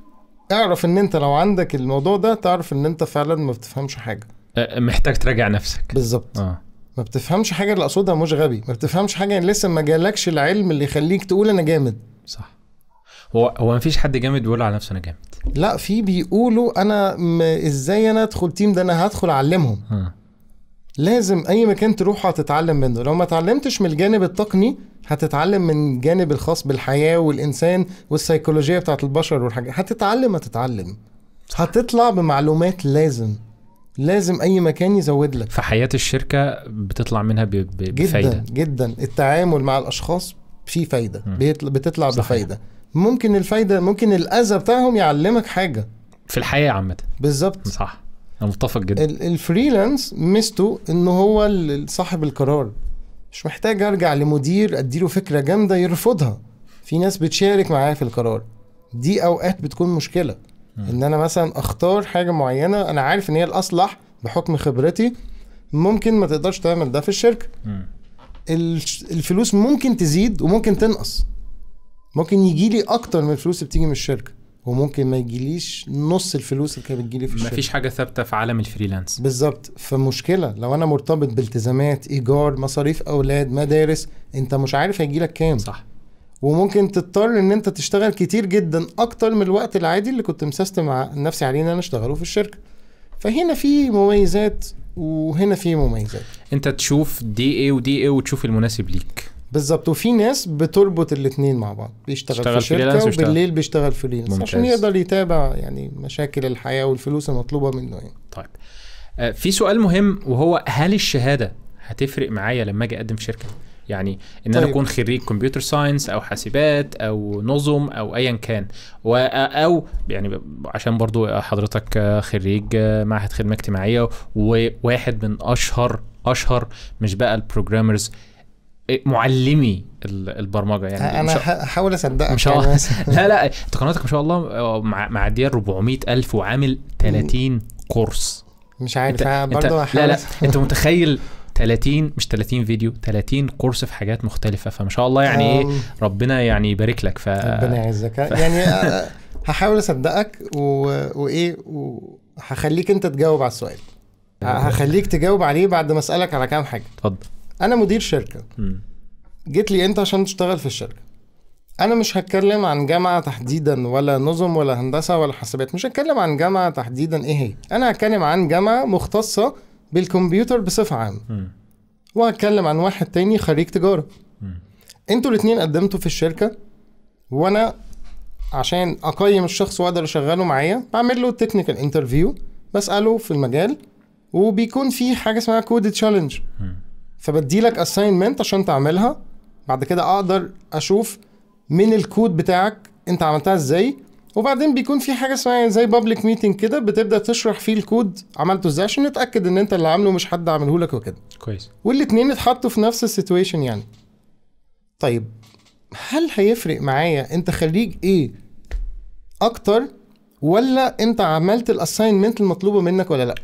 اعرف ان انت لو عندك الموضوع ده تعرف ان انت فعلا ما بتفهمش حاجه محتاج تراجع نفسك بالظبط آه. ما بتفهمش حاجه اللي اقصدها مش غبي ما بتفهمش حاجه لسه ما جالكش العلم اللي يخليك تقول انا جامد صح هو هو مفيش حد جامد بيقول على نفسه انا جامد لا في بيقولوا انا م... ازاي انا ادخل تيم ده انا هدخل اعلمهم لازم اي مكان تروحه هتتعلم منه لو ما اتعلمتش من الجانب التقني هتتعلم من الجانب الخاص بالحياه والانسان والسيكولوجيه بتاعت البشر والحاجات هتتعلم هتتعلم هتطلع بمعلومات لازم لازم اي مكان يزود لك في حياه الشركه بتطلع منها ب... ب... بفايده جدا جدا التعامل مع الاشخاص فيه فايده بتطلع صحيح. بفايده ممكن الفايده ممكن الاذى بتاعهم يعلمك حاجه في الحياه عامه بالظبط صح انا متفق جدا الفريلانس ميزته ان هو صاحب القرار مش محتاج ارجع لمدير اديله فكره جامده يرفضها في ناس بتشارك معايا في القرار دي اوقات بتكون مشكله م. ان انا مثلا اختار حاجه معينه انا عارف ان هي الاصلح بحكم خبرتي ممكن ما تقدرش تعمل ده في الشركه م. الفلوس ممكن تزيد وممكن تنقص ممكن يجي لي اكتر من الفلوس اللي بتيجي من الشركه وممكن ما يجيليش نص الفلوس اللي كانت بتجيلي في الشركه مفيش حاجه ثابته في عالم الفريلانس بالظبط فمشكله لو انا مرتبط بالتزامات ايجار مصاريف اولاد مدارس انت مش عارف هيجيلك كام صح وممكن تضطر ان انت تشتغل كتير جدا اكتر من الوقت العادي اللي كنت مسستم نفسي عليه ان انا اشتغله في الشركه فهنا في مميزات وهنا في مميزات انت تشوف دي ايه ودي ايه وتشوف المناسب ليك بالظبط وفي ناس بتربط الاثنين مع بعض بيشتغل في شركه وبالليل بيشتغل فريلانس عشان يقدر يتابع يعني مشاكل الحياه والفلوس المطلوبه منه يعني طيب آه في سؤال مهم وهو هل الشهاده هتفرق معايا لما اجي اقدم في شركه يعني ان طيب. انا اكون خريج كمبيوتر ساينس او حاسبات او نظم او ايا كان و او يعني عشان برضو حضرتك خريج معهد خدمه اجتماعيه وواحد من اشهر اشهر مش بقى البروجرامرز إيه، معلمي البرمجه يعني انا هحاول اصدقك مش يعني لا لا انت قناتك ما شاء الله آه، معديه 400 الف وعامل 30 كورس مش عارف انت... برضه انت... لا لا انت متخيل 30 مش 30 فيديو 30 كورس في حاجات مختلفه فما شاء الله يعني ايه ربنا يعني يبارك لك ف ربنا يعزك ف... يعني آه، هحاول اصدقك و... وايه وهخليك انت تجاوب على السؤال هخليك تجاوب عليه بعد ما اسالك على كام حاجه اتفضل انا مدير شركه جيت لي انت عشان تشتغل في الشركه انا مش هتكلم عن جامعه تحديدا ولا نظم ولا هندسه ولا حاسبات مش هتكلم عن جامعه تحديدا ايه هي انا هتكلم عن جامعه مختصه بالكمبيوتر بصفه عامه وهتكلم عن واحد تاني خريج تجاره انتوا الاثنين قدمتوا في الشركه وانا عشان اقيم الشخص واقدر اشغله معايا بعمل له تكنيكال انترفيو بساله في المجال وبيكون في حاجه اسمها كود تشالنج فبديلك اساينمنت عشان تعملها بعد كده اقدر اشوف من الكود بتاعك انت عملتها ازاي وبعدين بيكون في حاجه اسمها يعني زي بابليك ميتنج كده بتبدا تشرح فيه الكود عملته ازاي عشان نتاكد ان انت اللي عامله مش حد عامله لك وكده كويس والاثنين اتحطوا في نفس السيتويشن يعني طيب هل هيفرق معايا انت خريج ايه اكتر ولا انت عملت الاساينمنت المطلوبه منك ولا لا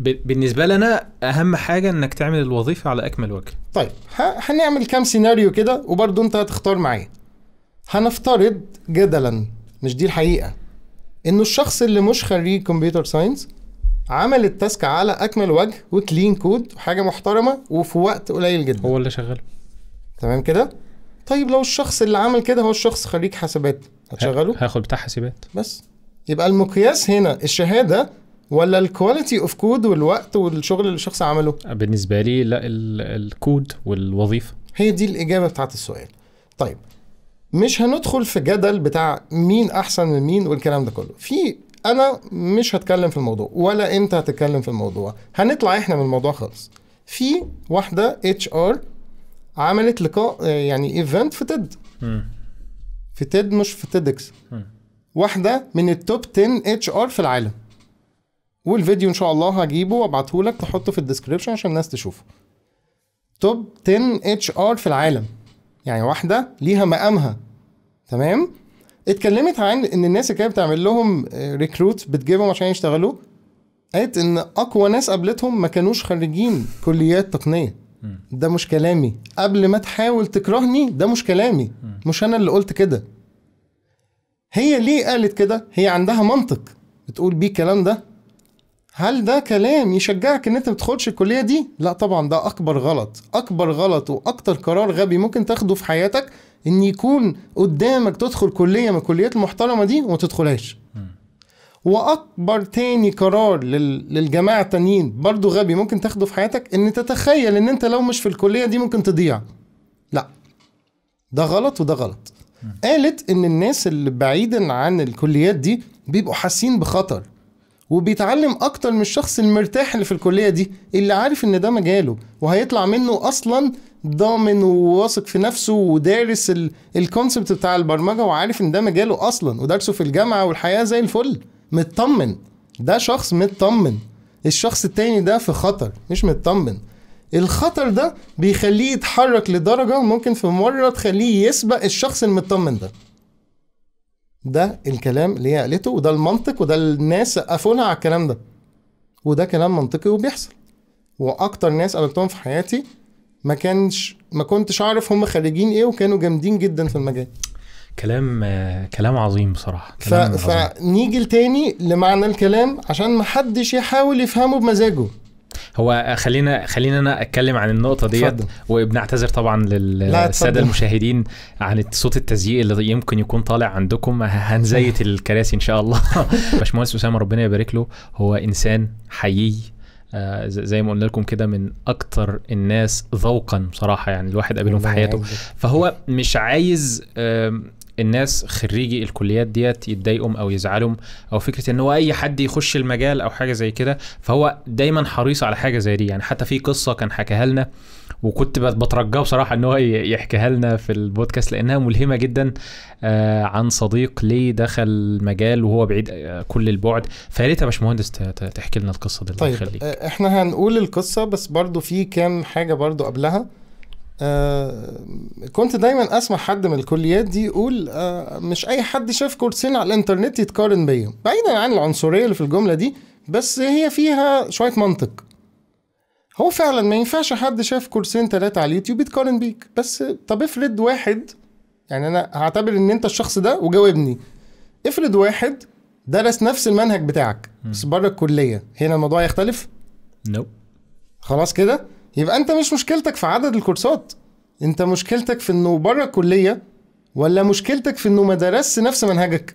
بالنسبه لنا اهم حاجه انك تعمل الوظيفه على اكمل وجه طيب هنعمل كام سيناريو كده وبرضه انت هتختار معايا هنفترض جدلا مش دي الحقيقه انه الشخص اللي مش خريج كمبيوتر ساينس عمل التاسك على اكمل وجه وكلين كود وحاجه محترمه وفي وقت قليل جدا هو اللي شغله تمام كده طيب لو الشخص اللي عمل كده هو الشخص خريج حاسبات هتشغله هاخد بتاع حاسبات بس يبقى المقياس هنا الشهاده ولا الكواليتي اوف كود والوقت والشغل اللي الشخص عمله بالنسبه لي لا الكود والوظيفه هي دي الاجابه بتاعت السؤال طيب مش هندخل في جدل بتاع مين احسن من مين والكلام ده كله في انا مش هتكلم في الموضوع ولا انت هتتكلم في الموضوع هنطلع احنا من الموضوع خالص في واحده اتش ار عملت لقاء يعني ايفنت في تيد في تيد مش في تيدكس واحده من التوب 10 اتش ار في العالم والفيديو ان شاء الله هجيبه وابعته لك تحطه في الديسكريبشن عشان الناس تشوفه توب 10 اتش ار في العالم يعني واحده ليها مقامها تمام اتكلمت عن ان الناس اللي كانت بتعمل لهم ريكروت آه، بتجيبهم عشان يشتغلوا قالت ان اقوى ناس قابلتهم ما كانوش خريجين كليات تقنيه ده مش كلامي قبل ما تحاول تكرهني ده مش كلامي مش انا اللي قلت كده هي ليه قالت كده هي عندها منطق بتقول بيه الكلام ده هل ده كلام يشجعك ان انت ما تدخلش الكليه دي لا طبعا ده اكبر غلط اكبر غلط واكتر قرار غبي ممكن تاخده في حياتك ان يكون قدامك تدخل كليه من الكليات المحترمه دي وما تدخلهاش واكبر تاني قرار للجماعه التانيين برضو غبي ممكن تاخده في حياتك ان تتخيل ان انت لو مش في الكليه دي ممكن تضيع لا ده غلط وده غلط قالت ان الناس اللي بعيدا عن الكليات دي بيبقوا حاسين بخطر وبيتعلم اكتر من الشخص المرتاح اللي في الكليه دي اللي عارف ان ده مجاله وهيطلع منه اصلا ضامن وواثق في نفسه ودارس الكونسبت بتاع البرمجه وعارف ان ده مجاله اصلا ودارسه في الجامعه والحياه زي الفل مطمن ده شخص مطمن الشخص التاني ده في خطر مش مطمن الخطر ده بيخليه يتحرك لدرجه ممكن في مره تخليه يسبق الشخص المطمن ده ده الكلام اللي هي قالته وده المنطق وده الناس سقفوا على الكلام ده وده كلام منطقي وبيحصل واكتر ناس قابلتهم في حياتي ما كانش ما كنتش اعرف هم خريجين ايه وكانوا جامدين جدا في المجال كلام كلام عظيم بصراحه كلام ف... عظيم. فنيجي لتاني لمعنى الكلام عشان ما حدش يحاول يفهمه بمزاجه هو خلينا خلينا انا اتكلم عن النقطه ديت وبنعتذر طبعا للساده المشاهدين عن صوت التزييق اللي يمكن يكون طالع عندكم هنزيت الكراسي ان شاء الله باشمهندس اسامه ربنا يبارك له هو انسان حيي آه زي ما قلنا لكم كده من اكتر الناس ذوقا بصراحه يعني الواحد قابلهم في حياته فهو مش عايز آه الناس خريجي الكليات ديت يتضايقوا او يزعلوا او فكره ان هو اي حد يخش المجال او حاجه زي كده فهو دايما حريص على حاجه زي دي يعني حتى في قصه كان حكاها لنا وكنت بترجاه بصراحه ان هو يحكيها لنا في البودكاست لانها ملهمه جدا آه، عن صديق ليه دخل المجال وهو بعيد آه، كل البعد فيا ريت يا باشمهندس تحكي لنا القصه دي طيب آه، احنا هنقول القصه بس برضو في كام حاجه برضو قبلها آه كنت دايما اسمع حد من الكليات دي يقول آه مش اي حد شاف كورسين على الانترنت يتقارن بيا بعيدا عن العنصريه اللي في الجمله دي بس هي فيها شويه منطق هو فعلا ما ينفعش حد شاف كورسين ثلاثة على اليوتيوب يتقارن بيك بس طب افرض واحد يعني انا هعتبر ان انت الشخص ده وجاوبني افرض واحد درس نفس المنهج بتاعك بس بره الكليه هنا الموضوع يختلف؟ نو no. خلاص كده؟ يبقى انت مش مشكلتك في عدد الكورسات انت مشكلتك في انه بره الكليه ولا مشكلتك في انه ما درسش نفس منهجك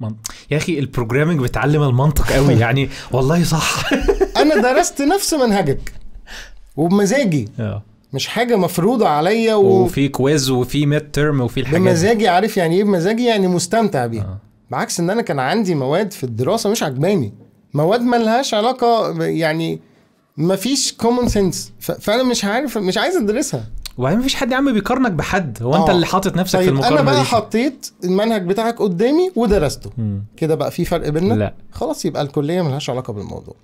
من... يا اخي البروجرامنج بتعلم المنطق قوي يعني والله صح انا درست نفس منهجك وبمزاجي آه. مش حاجه مفروضه عليا و... وفي كويز وفي ميد ترم وفي الحاجات بمزاجي عارف يعني ايه بمزاجي يعني مستمتع بيها آه. بعكس ان انا كان عندي مواد في الدراسه مش عجباني مواد ملهاش علاقه يعني مفيش كومن سنس فانا مش عارف مش عايز ادرسها وبعدين مفيش حد يا عم بيقارنك بحد هو انت آه. اللي حاطط نفسك طيب في المقارنه انا بقى دي. حطيت المنهج بتاعك قدامي ودرسته كده بقى في فرق بيننا لا خلاص يبقى الكليه ملهاش علاقه بالموضوع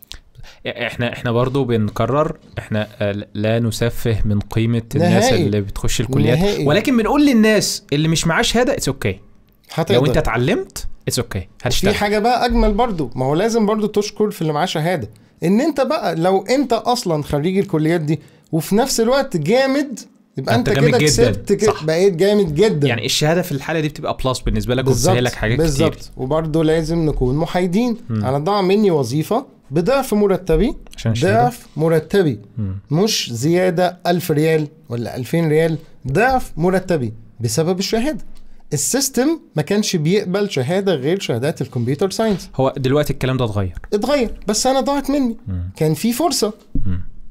احنا احنا برضه بنكرر احنا آه، لا نسفه من قيمه نهائي. الناس اللي بتخش الكليات نهائي. ولكن بنقول للناس اللي مش معاه شهاده اتس اوكي okay. لو انت اتعلمت اتس اوكي okay. هتشتغل في حاجه بقى اجمل برضه ما هو لازم برضه تشكر في اللي معاه شهاده ان انت بقى لو انت اصلا خريج الكليات دي وفي نفس الوقت جامد يبقى انت, انت كده كسبت كده بقيت جامد جدا يعني الشهاده في الحاله دي بتبقى بلس بالنسبه لك وبتسهل لك حاجات بالزبط. كتير بالظبط وبرده لازم نكون محايدين م. انا ضاع مني وظيفه بضعف مرتبي عشان ضعف مرتبي م. مش زياده 1000 ريال ولا 2000 ريال ضعف مرتبي بسبب الشهاده السيستم ما كانش بيقبل شهاده غير شهادات الكمبيوتر ساينس هو دلوقتي الكلام ده اتغير اتغير بس انا ضاعت مني م. كان في فرصه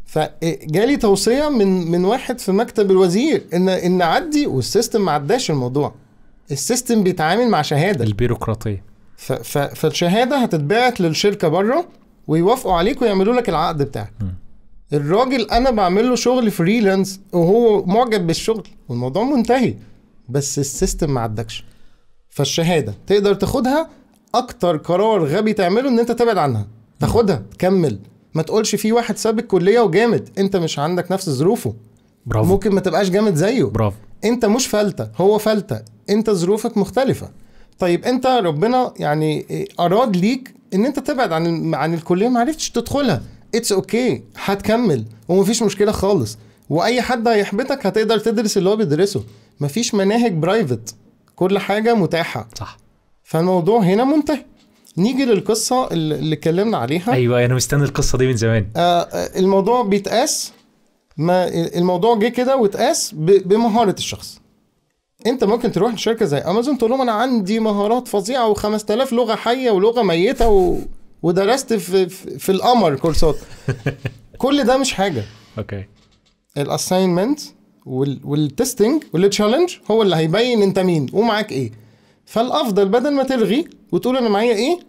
فجالي توصيه من من واحد في مكتب الوزير ان ان عدي والسيستم ما عداش الموضوع السيستم بيتعامل مع شهاده البيروقراطيه ف... ف... فالشهاده هتتبعت للشركه بره ويوافقوا عليك ويعملوا لك العقد بتاعك م. الراجل انا بعمل له شغل فريلانس وهو معجب بالشغل والموضوع منتهي بس السيستم ما عدكش فالشهاده تقدر تاخدها اكتر قرار غبي تعمله ان انت تبعد عنها تاخدها تكمل ما تقولش في واحد ساب الكليه وجامد انت مش عندك نفس ظروفه برافو ممكن ما تبقاش جامد زيه برافو انت مش فلته هو فلته انت ظروفك مختلفه طيب انت ربنا يعني اراد ليك ان انت تبعد عن عن الكليه ما عرفتش تدخلها اتس اوكي okay. هتكمل ومفيش مشكله خالص واي حد هيحبطك هتقدر تدرس اللي هو بيدرسه مفيش مناهج برايفت كل حاجه متاحه صح فالموضوع هنا منتهي نيجي للقصه اللي اتكلمنا عليها ايوه انا مستني القصه دي من زمان آه, آه، الموضوع بيتقاس ما الموضوع جه كده واتقاس بمهاره الشخص انت ممكن تروح لشركه زي امازون تقول لهم انا عندي مهارات فظيعه و5000 لغه حيه ولغه ميته و... ودرست في في القمر كورسات كل ده مش حاجه اوكي الاساينمنت والتستنج والتشالنج هو اللي هيبين انت مين ومعاك ايه فالافضل بدل ما تلغي وتقول انا معايا ايه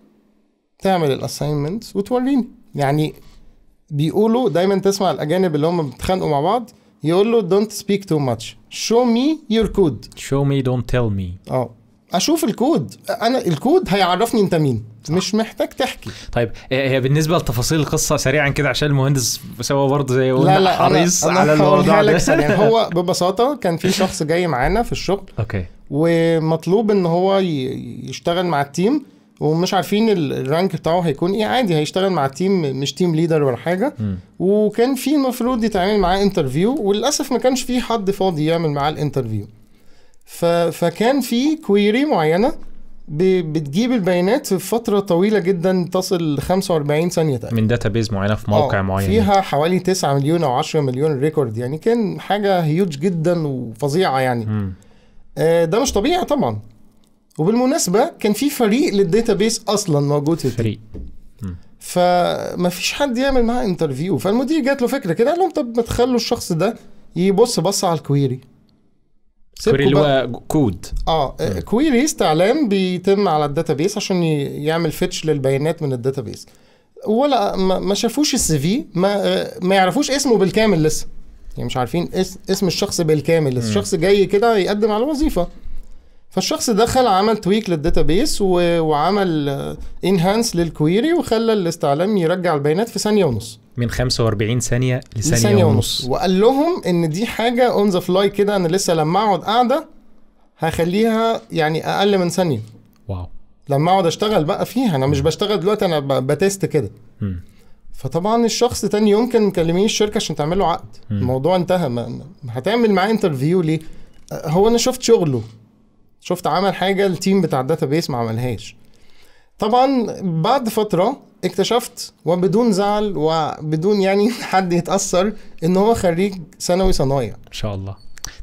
تعمل الاساينمنت وتوريني يعني بيقولوا دايما تسمع الاجانب اللي هم بيتخانقوا مع بعض يقول له دونت سبيك تو ماتش شو مي يور كود شو مي دونت تيل مي اه اشوف الكود انا الكود هيعرفني انت مين صح. مش محتاج تحكي طيب آه، هي بالنسبه لتفاصيل القصه سريعا كده عشان المهندس سوا برضه زي لا حريص أنا على الموضوع ده يعني هو ببساطه كان في شخص جاي معانا في الشغل اوكي ومطلوب ان هو يشتغل مع التيم ومش عارفين الرانك بتاعه هيكون ايه عادي هيشتغل مع تيم مش تيم ليدر ولا حاجه م. وكان في المفروض يتعمل معاه انترفيو وللاسف ما كانش في حد فاضي يعمل معاه الانترفيو ف... فكان في كويري معينه بتجيب البيانات في فتره طويله جدا تصل ل 45 ثانيه تقريبا من داتا بيز معينه في موقع آه، معين فيها حوالي 9 مليون او 10 مليون ريكورد يعني كان حاجه هيوج جدا وفظيعه يعني آه ده مش طبيعي طبعا وبالمناسبه كان في فريق للداتا بيز اصلا موجود فيه فريق فما فيش حد يعمل معاه انترفيو فالمدير جات له فكره كده قال لهم طب ما تخلوا الشخص ده يبص بص على الكويري كوري اللي هو كود اه كويري استعلام بيتم على الداتا بيس عشان يعمل فيتش للبيانات من الداتا بيس ولا ما شافوش السي في ما آه، ما يعرفوش اسمه بالكامل لسه يعني مش عارفين اسم الشخص بالكامل لسه الشخص جاي كده يقدم على وظيفه فالشخص دخل عمل تويك للداتا بيس وعمل انهانس للكويري وخلى الاستعلام يرجع البيانات في ثانيه ونص من 45 ثانيه لثانيه, لثانية ونص. ونص وقال لهم ان دي حاجه اون ذا فلاي كده انا لسه لما اقعد قاعده هخليها يعني اقل من ثانيه واو لما اقعد اشتغل بقى فيها انا مش بشتغل دلوقتي انا بتست كده فطبعا الشخص تاني يوم كان مكلمين الشركه عشان تعمل له عقد م. الموضوع انتهى ما هتعمل معاه انترفيو ليه أه، هو انا شفت شغله شفت عمل حاجه التيم بتاع الداتا بيس ما عملهاش طبعا بعد فتره اكتشفت وبدون زعل وبدون يعني حد يتاثر ان هو خريج ثانوي صنايع ان شاء الله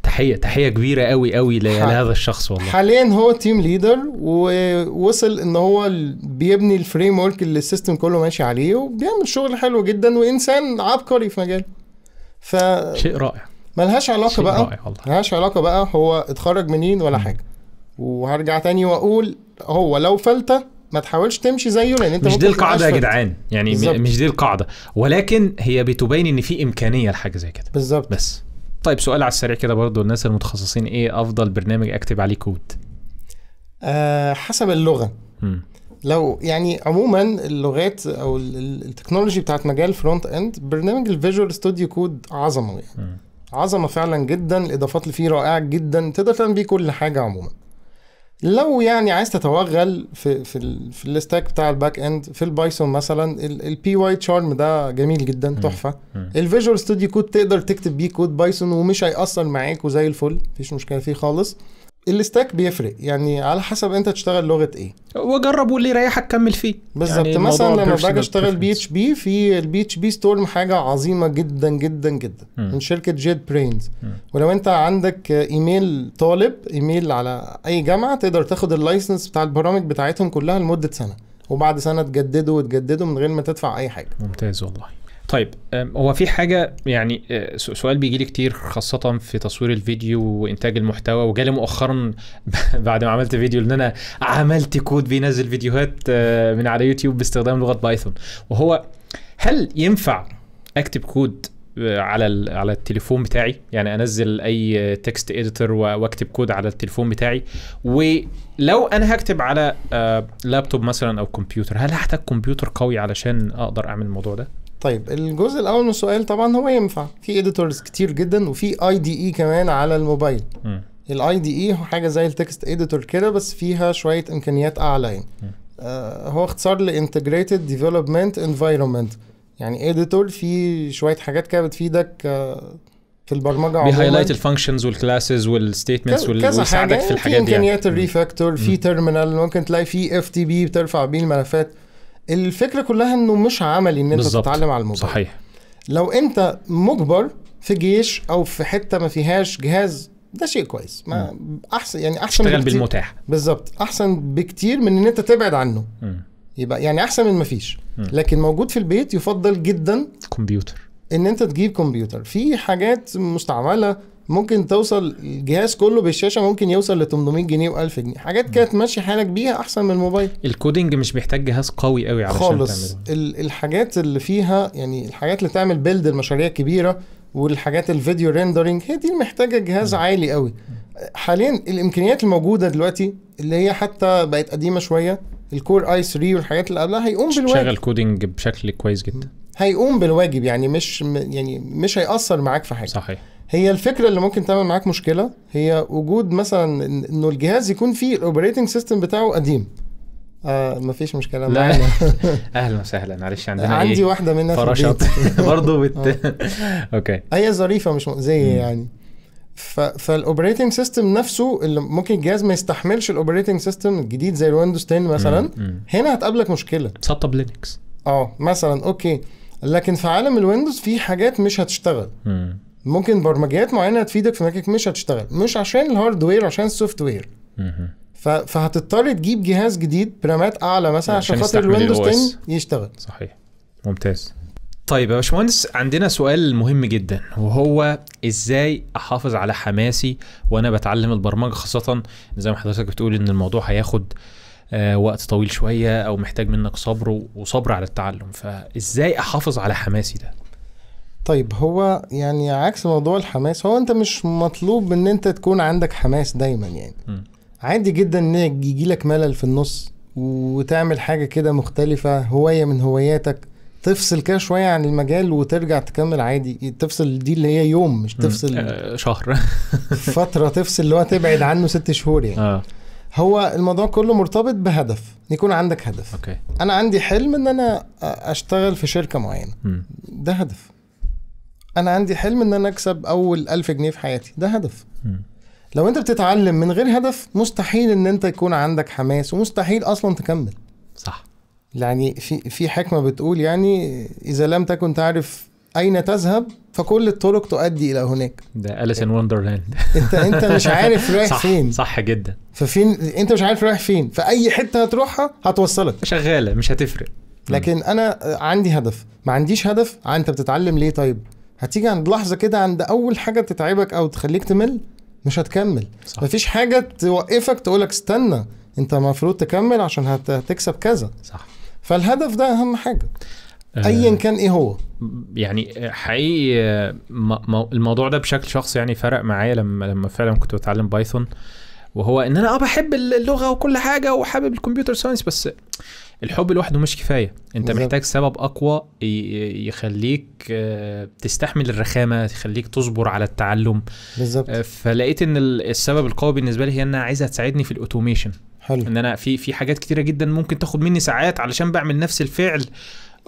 تحيه تحيه كبيره قوي قوي لهذا الشخص والله حاليا هو تيم ليدر ووصل ان هو بيبني الفريم ورك اللي السيستم كله ماشي عليه وبيعمل شغل حلو جدا وانسان عبقري في مجاله ف شيء رائع ملهاش علاقه بقى رائع والله. ملهاش علاقه بقى هو اتخرج منين ولا حاجه وهرجع تاني واقول هو لو فلته ما تحاولش تمشي زيه لان انت مش دي القاعده يا جدعان يعني بالزبط. مش دي القاعده ولكن هي بتبين ان في امكانيه لحاجه زي كده بالظبط بس طيب سؤال على السريع كده برضو الناس المتخصصين ايه افضل برنامج اكتب عليه كود آه حسب اللغه م. لو يعني عموما اللغات او التكنولوجي بتاعت مجال فرونت اند برنامج الفيجوال ستوديو كود عظمه يعني عظمه فعلا جدا الاضافات اللي فيه رائعه جدا تقدر تعمل بيه كل حاجه عموما لو يعني عايز تتوغل في في في الستاك بتاع الباك اند في البايثون مثلا البي واي تشارم ده جميل جدا تحفه الفيجوال ستوديو كود تقدر تكتب بيه كود بايثون ومش هيأثر معاك وزي الفل مفيش مشكله فيه خالص الاستاك بيفرق يعني على حسب انت تشتغل لغه ايه وجرب واللي يريحك كمل فيه بالظبط يعني مثلا لما باجي اشتغل بي اتش بي في البي اتش بي ستورم حاجه عظيمه جدا جدا جدا م. من شركه جيت برينز م. ولو انت عندك ايميل طالب ايميل على اي جامعه تقدر تاخد اللايسنس بتاع البرامج بتاعتهم كلها لمده سنه وبعد سنه تجدده وتجدده من غير ما تدفع اي حاجه ممتاز والله طيب هو في حاجة يعني أه، سؤال بيجي لي كتير خاصة في تصوير الفيديو وإنتاج المحتوى وجالي مؤخرا بعد ما عملت فيديو إن أنا عملت كود بينزل فيديوهات أه، من على يوتيوب باستخدام لغة بايثون وهو هل ينفع أكتب كود أه، على على التليفون بتاعي يعني انزل اي تكست اديتور واكتب كود على التليفون بتاعي ولو انا هكتب على لابتوب مثلا او كمبيوتر هل هحتاج كمبيوتر قوي علشان اقدر اعمل الموضوع ده طيب الجزء الاول من السؤال طبعا هو ينفع في اديتورز كتير جدا وفي اي دي اي كمان على الموبايل الاي دي اي هو حاجه زي التكست اديتور كده بس فيها شويه امكانيات اعلى يعني آه هو اختصار لانتجريتد ديفلوبمنت انفايرمنت يعني اديتور في شويه حاجات كده بتفيدك آه في البرمجه عموما بيهايلايت الفانكشنز والكلاسز والستيتمنتس ويساعدك في يعني. الحاجات دي في يعني. امكانيات الريفاكتور في تيرمينال ممكن تلاقي في اف تي بي بترفع بيه الملفات الفكره كلها انه مش عملي ان انت بالزبط. تتعلم على الموبايل صحيح لو انت مجبر في جيش او في حته ما فيهاش جهاز ده شيء كويس ما احسن يعني احسن تشتغل بالمتاح بالظبط احسن بكتير من ان انت تبعد عنه م. يبقى يعني احسن من ما فيش لكن موجود في البيت يفضل جدا كمبيوتر ان انت تجيب كمبيوتر في حاجات مستعمله ممكن توصل الجهاز كله بالشاشه ممكن يوصل ل 800 جنيه و1000 جنيه حاجات كانت ماشي حالك بيها احسن من الموبايل الكودينج مش محتاج جهاز قوي قوي علشان خالص تعمله. الحاجات اللي فيها يعني الحاجات اللي تعمل بيلد المشاريع الكبيره والحاجات الفيديو ريندرنج هي دي محتاجه جهاز م. عالي قوي حاليا الامكانيات الموجوده دلوقتي اللي هي حتى بقت قديمه شويه الكور اي 3 والحاجات اللي قبلها هيقوم بالواجب شغل كودينج بشكل كويس جدا هيقوم بالواجب يعني مش يعني مش هيأثر معاك في حاجه صحيح هي الفكره اللي ممكن تعمل معاك مشكله هي وجود مثلا انه الجهاز يكون فيه الاوبريتنج سيستم بتاعه قديم آه مفيش مشكله لا اهلا وسهلا معلش عندنا عندي إيه؟ واحده منها فراشات برضه آه. بت اوكي هي ظريفه مش مؤذيه يعني ف... فالاوبريتنج سيستم نفسه اللي ممكن الجهاز ما يستحملش الاوبريتنج سيستم الجديد زي الويندوز 10 مثلا مم. مم. هنا هتقابلك مشكله سطب لينكس اه مثلا اوكي لكن في عالم الويندوز في حاجات مش هتشتغل مم. ممكن برمجيات معينه تفيدك في انك مش هتشتغل مش عشان الهاردوير عشان السوفت وير فهتضطر تجيب جهاز جديد برامات اعلى مثلا عشان خاطر الويندوز 10 يشتغل صحيح ممتاز طيب يا باشمهندس عندنا سؤال مهم جدا وهو ازاي احافظ على حماسي وانا بتعلم البرمجه خاصه زي ما حضرتك بتقول ان الموضوع هياخد آه، وقت طويل شويه او محتاج منك صبر وصبر على التعلم فازاي احافظ على حماسي ده طيب هو يعني عكس موضوع الحماس هو انت مش مطلوب ان انت تكون عندك حماس دايما يعني م. عادي جدا ان يجي لك ملل في النص وتعمل حاجه كده مختلفه هوايه من هواياتك تفصل كده شويه عن المجال وترجع تكمل عادي تفصل دي اللي هي يوم مش تفصل آه، شهر فتره تفصل اللي هو تبعد عنه ست شهور يعني آه. هو الموضوع كله مرتبط بهدف يكون عندك هدف أوكي. انا عندي حلم ان انا اشتغل في شركه معينه م. ده هدف انا عندي حلم ان انا اكسب اول 1000 جنيه في حياتي ده هدف م. لو انت بتتعلم من غير هدف مستحيل ان انت يكون عندك حماس ومستحيل اصلا تكمل صح يعني في في حكمه بتقول يعني اذا لم تكن تعرف اين تذهب فكل الطرق تؤدي الى هناك ده اليس ان وندرلاند انت انت مش عارف رايح صح فين صح جدا ففين انت مش عارف رايح فين فاي حته هتروحها هتوصلك شغاله مش هتفرق لكن انا عندي هدف ما عنديش هدف انت بتتعلم ليه طيب هتيجي عند لحظه كده عند اول حاجه تتعبك او تخليك تمل مش هتكمل صح. مفيش حاجه توقفك تقولك استنى انت المفروض تكمل عشان هتكسب كذا صح فالهدف ده اهم حاجه آه، ايا كان ايه هو يعني حقيقي الموضوع ده بشكل شخصي يعني فرق معايا لما لما فعلا كنت بتعلم بايثون وهو ان انا اه بحب اللغه وكل حاجه وحابب الكمبيوتر ساينس بس الحب لوحده مش كفايه انت بالزبط. محتاج سبب اقوى يخليك تستحمل الرخامه يخليك تصبر على التعلم بالظبط آه، فلقيت ان السبب القوي بالنسبه لي هي انها عايزه تساعدني في الاوتوميشن حلو ان انا في في حاجات كتيره جدا ممكن تاخد مني ساعات علشان بعمل نفس الفعل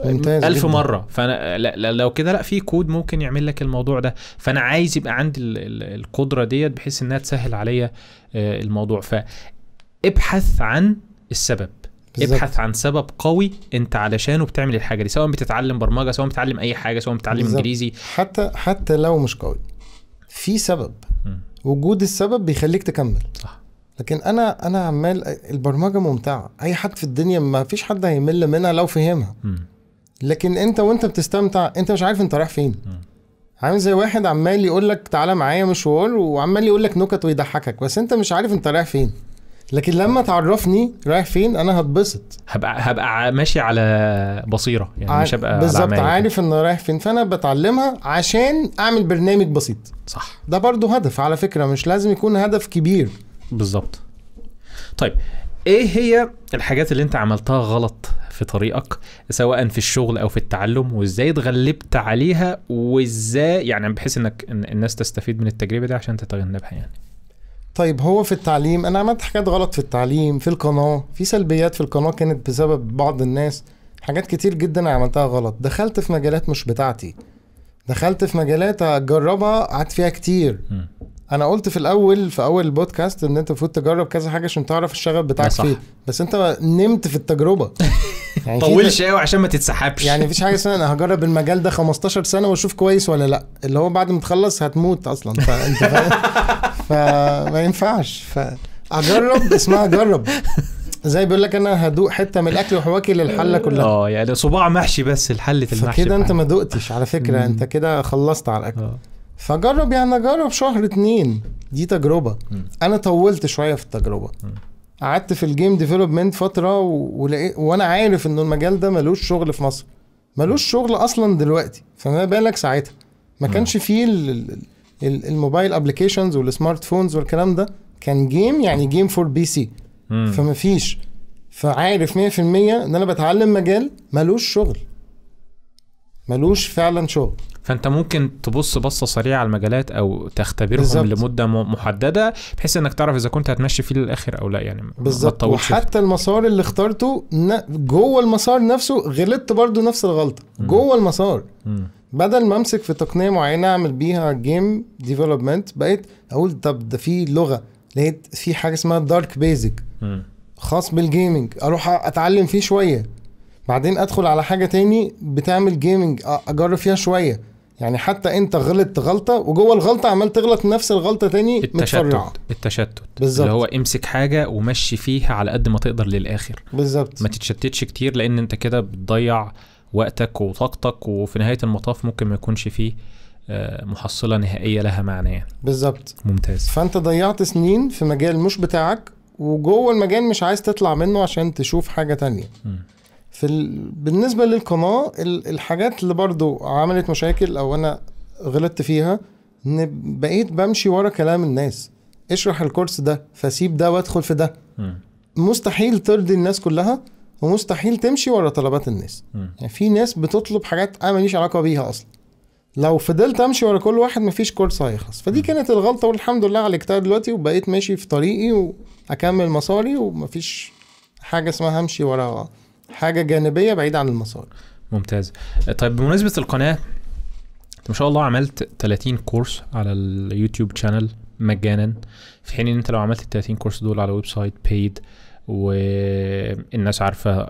آه، ممتاز ألف جداً. مرة فأنا لا لو كده لا في كود ممكن يعمل لك الموضوع ده فأنا عايز يبقى عندي القدرة ديت بحيث إنها تسهل عليا آه، الموضوع فابحث عن السبب بالزبط. ابحث عن سبب قوي انت علشانه بتعمل الحاجه دي سواء بتتعلم برمجه سواء بتتعلم اي حاجه سواء بتتعلم بالزبط. انجليزي حتى حتى لو مش قوي في سبب م. وجود السبب بيخليك تكمل صح لكن انا انا عمال البرمجه ممتعه اي حد في الدنيا ما فيش حد هيمل منها لو فهمها م. لكن انت وانت بتستمتع انت مش عارف انت رايح فين م. عامل زي واحد عمال يقول لك تعالى معايا مشوار وعمال يقول لك نكت ويضحكك بس انت مش عارف انت رايح فين لكن لما تعرفني رايح فين انا هتبسط هبقى هبقى ماشي على بصيره يعني مش هبقى بالظبط عارف ان رايح فين فانا بتعلمها عشان اعمل برنامج بسيط صح ده برضو هدف على فكره مش لازم يكون هدف كبير بالظبط طيب ايه هي الحاجات اللي انت عملتها غلط في طريقك سواء في الشغل او في التعلم وازاي اتغلبت عليها وازاي يعني بحيث انك الناس تستفيد من التجربه دي عشان تتجنبها يعني طيب هو في التعليم انا عملت حاجات غلط في التعليم في القناه في سلبيات في القناه كانت بسبب بعض الناس حاجات كتير جدا انا عملتها غلط دخلت في مجالات مش بتاعتي دخلت في مجالات اجربها قعدت فيها كتير م. انا قلت في الاول في اول البودكاست ان انت المفروض تجرب كذا حاجه عشان تعرف الشغف بتاعك فيه بس انت نمت في التجربه يعني طولش قوي عشان ما تتسحبش يعني مفيش حاجه اسمها انا هجرب المجال ده 15 سنه واشوف كويس ولا لا اللي هو بعد ما تخلص هتموت اصلا فانت فما ينفعش فاجرب اسمها اجرب زي بيقول لك انا هدوق حته من الاكل وحواكي الحله كلها اه يعني صباع محشي بس الحله المحشي فكده انت ما دقتش على فكره انت كده خلصت على الاكل أوه. فجرب يعني اجرب شهر اتنين دي تجربه م. انا طولت شويه في التجربه قعدت في الجيم ديفلوبمنت فتره و... ولقيت وانا عارف ان المجال ده ملوش شغل في مصر ملوش شغل اصلا دلوقتي فما بالك ساعتها ما كانش فيه ال... الموبايل ابلكيشنز والسمارت فونز والكلام ده كان جيم يعني جيم فور بي سي فما فيش فعارف 100% ان انا بتعلم مجال ملوش شغل ملوش فعلا شغل فانت ممكن تبص بصه سريعه على المجالات او تختبرهم بالزبط. لمده محدده بحيث انك تعرف اذا كنت هتمشي فيه للاخر او لا يعني بالظبط وحتى المسار اللي اخترته جوه المسار نفسه غلطت برضو نفس الغلطه جوه المسار بدل ما امسك في تقنيه معينه اعمل بيها جيم ديفلوبمنت بقيت اقول طب ده في لغه لقيت في حاجه اسمها دارك بيزك خاص بالجيمنج اروح اتعلم فيه شويه بعدين ادخل على حاجه تاني بتعمل جيمنج اجرب فيها شويه يعني حتى انت غلطت غلطه وجوه الغلطه عمال تغلط نفس الغلطه تاني التشتت متفرع. التشتت بالزبط. اللي هو امسك حاجه ومشي فيها على قد ما تقدر للاخر بالظبط ما تتشتتش كتير لان انت كده بتضيع وقتك وطاقتك وفي نهايه المطاف ممكن ما يكونش فيه آه، محصله نهائيه لها معنى يعني بالظبط ممتاز فانت ضيعت سنين في مجال مش بتاعك وجوه المجال مش عايز تطلع منه عشان تشوف حاجه تانية م. في ال... بالنسبه للقناه الحاجات اللي برضو عملت مشاكل او انا غلطت فيها ان بقيت بمشي ورا كلام الناس اشرح الكورس ده فسيب ده وادخل في ده م. مستحيل ترضي الناس كلها ومستحيل تمشي ورا طلبات الناس م. يعني في ناس بتطلب حاجات انا ماليش علاقه بيها اصلا لو فضلت امشي ورا كل واحد مفيش كورس هيخلص فدي م. كانت الغلطه والحمد لله عالجتها دلوقتي وبقيت ماشي في طريقي واكمل مصاري ومفيش حاجه اسمها همشي ورا حاجه جانبيه بعيده عن المسار ممتاز طيب بمناسبه القناه انت ما شاء الله عملت 30 كورس على اليوتيوب شانل مجانا في حين ان انت لو عملت ال 30 كورس دول على ويب سايت بيد والناس عارفه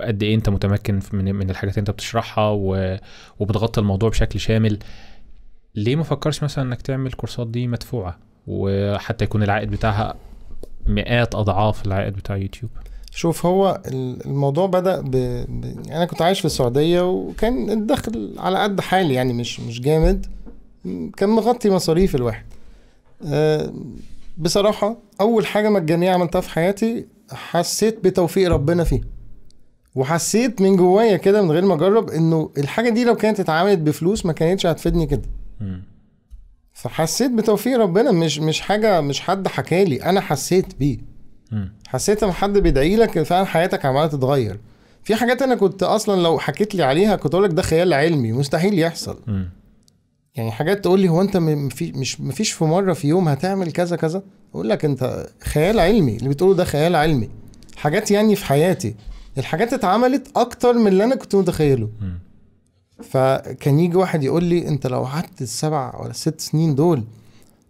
قد ايه انت متمكن من من الحاجات اللي انت بتشرحها وبتغطي الموضوع بشكل شامل ليه ما فكرش مثلا انك تعمل الكورسات دي مدفوعه وحتى يكون العائد بتاعها مئات اضعاف العائد بتاع يوتيوب شوف هو الموضوع بدا ب... ب... انا كنت عايش في السعوديه وكان الدخل على قد حالي يعني مش مش جامد كان مغطي مصاريف الواحد أه بصراحه اول حاجه مجانيه عملتها في حياتي حسيت بتوفيق ربنا فيه وحسيت من جوايا كده من غير ما اجرب انه الحاجه دي لو كانت اتعملت بفلوس ما كانتش هتفيدني كده فحسيت بتوفيق ربنا مش مش حاجه مش حد حكالي انا حسيت بيه حسيت لما حد بيدعي لك فعلا حياتك عماله تتغير في حاجات انا كنت اصلا لو حكيت لي عليها كنت اقول لك ده خيال علمي مستحيل يحصل م. يعني حاجات تقول لي هو انت مفيش مش مفيش في مره في يوم هتعمل كذا كذا يقول لك انت خيال علمي اللي بتقوله ده خيال علمي حاجات يعني في حياتي الحاجات اتعملت اكتر من اللي انا كنت متخيله فكان يجي واحد يقول لي انت لو قعدت السبع ولا الست سنين دول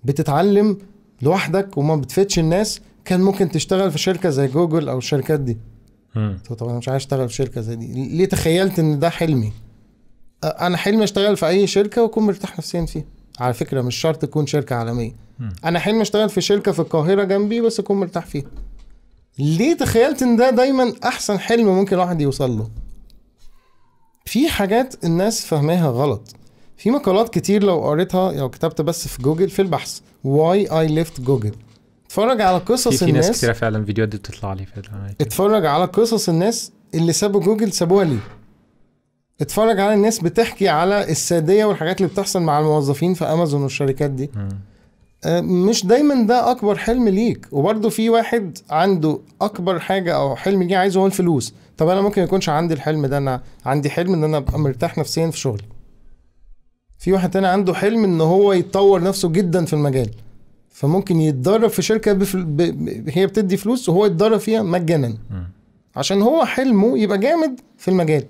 بتتعلم لوحدك وما بتفيدش الناس كان ممكن تشتغل في شركه زي جوجل او الشركات دي طب انا مش عايز اشتغل في شركه زي دي ليه تخيلت ان ده حلمي انا حلمي اشتغل في اي شركه واكون مرتاح نفسيا فيها على فكره مش شرط تكون شركه عالميه م. انا حلمي اشتغل في شركه في القاهره جنبي بس اكون مرتاح فيها ليه تخيلت ان ده دايما احسن حلم ممكن الواحد يوصل له في حاجات الناس فاهماها غلط في مقالات كتير لو قريتها لو كتبت بس في جوجل في البحث واي اي ليفت جوجل اتفرج على قصص في الناس في ناس كتير فعلا فيديوهات دي بتطلع لي فعلا اتفرج على قصص الناس اللي سابوا جوجل سابوها ليه اتفرج على الناس بتحكي على الساديه والحاجات اللي بتحصل مع الموظفين في امازون والشركات دي آه، مش دايما ده اكبر حلم ليك وبرده في واحد عنده اكبر حاجه او حلم ليه عايزه هو الفلوس طب انا ممكن يكونش عندي الحلم ده انا عندي حلم ان انا ابقى مرتاح نفسيا في شغلي في واحد تاني عنده حلم ان هو يتطور نفسه جدا في المجال فممكن يتدرب في شركه بفل... ب... ب... هي بتدي فلوس وهو يتدرب فيها مجانا عشان هو حلمه يبقى جامد في المجال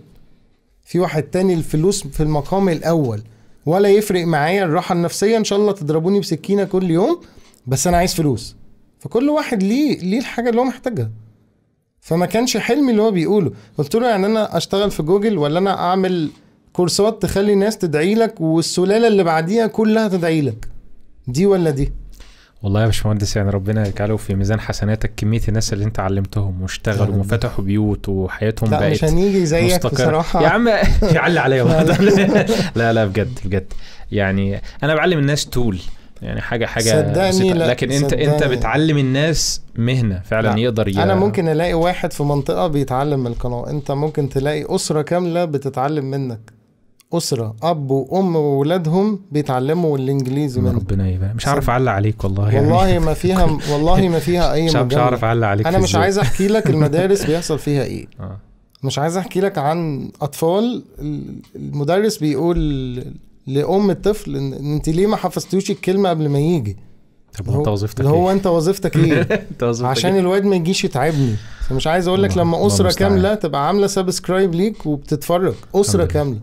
في واحد تاني الفلوس في المقام الاول ولا يفرق معايا الراحه النفسيه ان شاء الله تضربوني بسكينه كل يوم بس انا عايز فلوس فكل واحد ليه ليه الحاجه اللي هو محتاجها فما كانش حلمي اللي هو بيقوله قلت له يعني انا اشتغل في جوجل ولا انا اعمل كورسات تخلي الناس تدعي لك والسلاله اللي بعديها كلها تدعي لك دي ولا دي والله يا باشمهندس يعني ربنا يجعله في ميزان حسناتك كميه الناس اللي انت علمتهم واشتغلوا وفتحوا بيوت وحياتهم بقت مش هنيجي زيك مستقر. بصراحه يا عم يعلي عليا لا لا بجد بجد يعني انا بعلم الناس طول يعني حاجه حاجه صدقني لا لكن انت صدقني. انت بتعلم الناس مهنه فعلا لا. يقدر ي... انا ممكن الاقي واحد في منطقه بيتعلم من القناه انت ممكن تلاقي اسره كامله بتتعلم منك اسره اب وام واولادهم بيتعلموا الانجليزي من ربنا يبقى مش عارف اعلق عليك والله يعني. والله ما فيها والله ما فيها اي مش مجال. مش عارف اعلق عليك انا مش عايز احكي لك المدارس بيحصل فيها ايه آه. مش عايز احكي لك عن اطفال المدرس بيقول لام الطفل ان انت ليه ما حفظتوش الكلمه قبل ما يجي طب هو انت وظيفتك ايه؟ هو انت وظيفتك إيه؟, ايه؟ انت وظيفتك عشان إيه؟ الواد ما يجيش يتعبني مش عايز اقول لك لما اسره كامله تبقى عامله سبسكرايب ليك وبتتفرج اسره كامله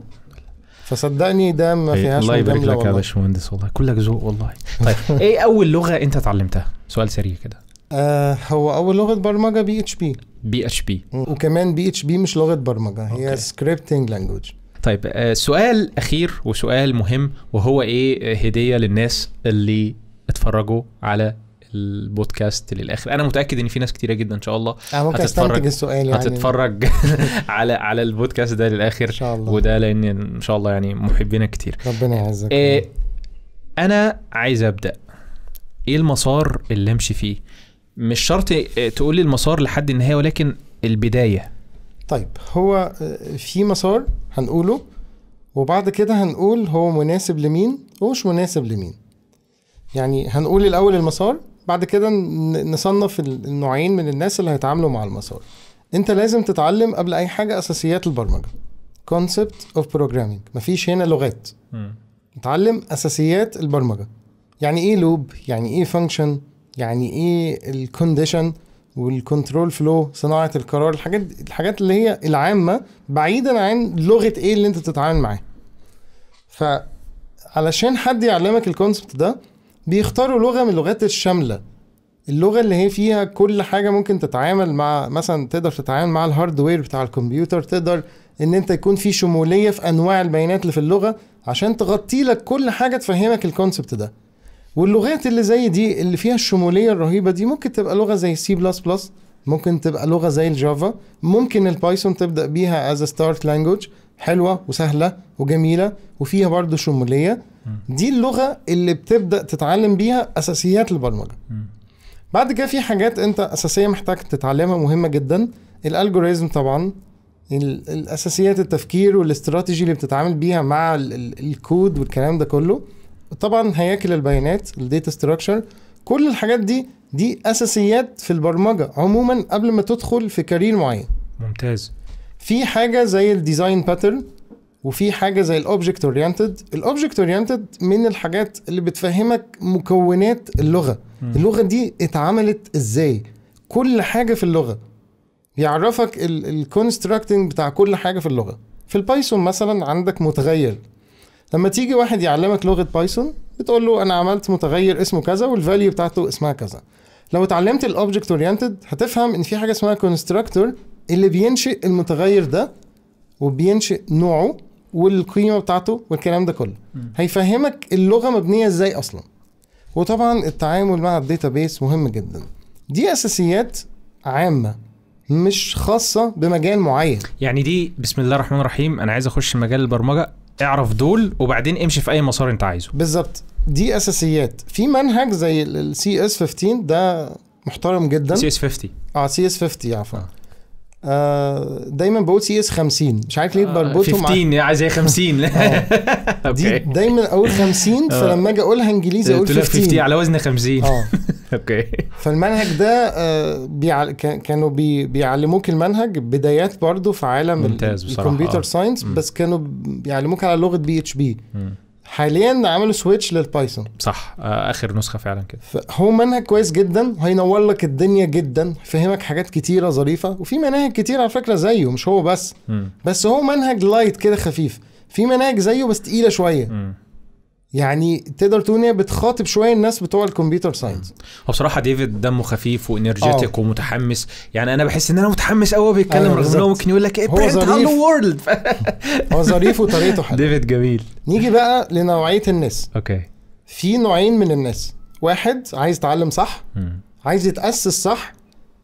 فصدقني ده ما إيه، فيهاش الله يبارك لك يا باشمهندس والله كلك ذوق والله طيب ايه اول لغه انت اتعلمتها سؤال سريع كده آه هو اول لغه برمجه بي اتش بي بي اتش بي وكمان بي اتش بي مش لغه برمجه هي سكريبتنج لانجوج طيب آه سؤال اخير وسؤال مهم وهو ايه آه، هديه للناس اللي اتفرجوا على البودكاست للاخر انا متاكد ان في ناس كتيره جدا ان شاء الله ممكن هتتفرج السؤال يعني هتتفرج على على البودكاست ده للاخر ان شاء الله وده لان ان شاء الله يعني محبينا كتير ربنا يعزك إيه انا عايز ابدا ايه المسار اللي امشي فيه مش شرط آه، تقول لي المسار لحد النهايه ولكن البدايه طيب هو آه، في مسار هنقوله وبعد كده هنقول هو مناسب لمين ومش مناسب لمين يعني هنقول الاول المسار بعد كده نصنف النوعين من الناس اللي هيتعاملوا مع المسار انت لازم تتعلم قبل اي حاجه اساسيات البرمجه كونسبت اوف بروجرامينج مفيش هنا لغات اتعلم اساسيات البرمجه يعني ايه لوب يعني ايه فانكشن يعني ايه الكونديشن والكنترول فلو صناعه القرار الحاجات الحاجات اللي هي العامه بعيدا عن لغه ايه اللي انت بتتعامل معاها فعلشان حد يعلمك الكونسبت ده بيختاروا لغه من اللغات الشامله اللغه اللي هي فيها كل حاجه ممكن تتعامل مع مثلا تقدر تتعامل مع الهاردوير بتاع الكمبيوتر تقدر ان انت يكون في شموليه في انواع البيانات اللي في اللغه عشان تغطي لك كل حاجه تفهمك الكونسبت ده واللغات اللي زي دي اللي فيها الشموليه الرهيبه دي ممكن تبقى لغه زي سي بلس بلس ممكن تبقى لغه زي الجافا ممكن البايثون تبدا بيها از ستارت لانجوج حلوه وسهله وجميله وفيها برضه شموليه دي اللغه اللي بتبدا تتعلم بيها اساسيات البرمجه بعد كده في حاجات انت اساسيه محتاج تتعلمها مهمه جدا الالجوريزم طبعا الاساسيات التفكير والاستراتيجي اللي بتتعامل بيها مع الكود والكلام ده كله طبعا هياكل البيانات الداتا ستراكشر كل الحاجات دي دي اساسيات في البرمجه عموما قبل ما تدخل في كارير معين ممتاز في حاجه زي الديزاين باترن وفي حاجه زي الاوبجكت اورينتد الاوبجكت اورينتد من الحاجات اللي بتفهمك مكونات اللغه اللغه دي اتعملت ازاي كل حاجه في اللغه يعرفك الكونستراكتنج بتاع كل حاجه في اللغه في البايثون مثلا عندك متغير لما تيجي واحد يعلمك لغه بايثون بتقول له انا عملت متغير اسمه كذا والفاليو بتاعته اسمها كذا لو اتعلمت الاوبجكت اورينتد هتفهم ان في حاجه اسمها كونستراكتور اللي بينشئ المتغير ده وبينشئ نوعه والقيمه بتاعته والكلام ده كله هيفهمك اللغه مبنيه ازاي اصلا وطبعا التعامل مع الداتا بيس مهم جدا دي اساسيات عامه مش خاصه بمجال معين يعني دي بسم الله الرحمن الرحيم انا عايز اخش مجال البرمجه اعرف دول وبعدين امشي في اي مسار انت عايزه بالظبط دي اساسيات في منهج زي السي اس 15 ده محترم جدا سي اس 50 اه سي اس 50 عفوا آه. آه، دايما بقول سي اس 50 مش عارف ليه آه، بربطهم 15 عايز يعني زي 50 آه. دي دايما اقول 50 فلما اجي اقولها انجليزي اقول 15 50 على وزن 50 اه اوكي فالمنهج ده كانوا بيعلموك المنهج بدايات برضه في عالم ممتاز بصراحه الكمبيوتر ساينس بس كانوا بيعلموك على لغه بي اتش بي حاليا عملوا سويتش للبايثون صح آه، اخر نسخه فعلا كده هو منهج كويس جدا هينور لك الدنيا جدا فهمك حاجات كتيره ظريفه وفي مناهج كتير على فكره زيه مش هو بس م. بس هو منهج لايت كده خفيف في مناهج زيه بس تقيله شويه م. يعني تقدر تقول هي بتخاطب شويه الناس بتوع الكمبيوتر ساينس هو بصراحه ديفيد دمه خفيف وانرجيتك آه. ومتحمس يعني انا بحس ان انا متحمس قوي بيتكلم آه، رغم ان هو ممكن يقول لك ايه برنت ظريف وورلد هو ظريف وطريقته حلوه ديفيد جميل نيجي بقى لنوعيه الناس اوكي في نوعين من الناس واحد عايز يتعلم صح م. عايز يتاسس صح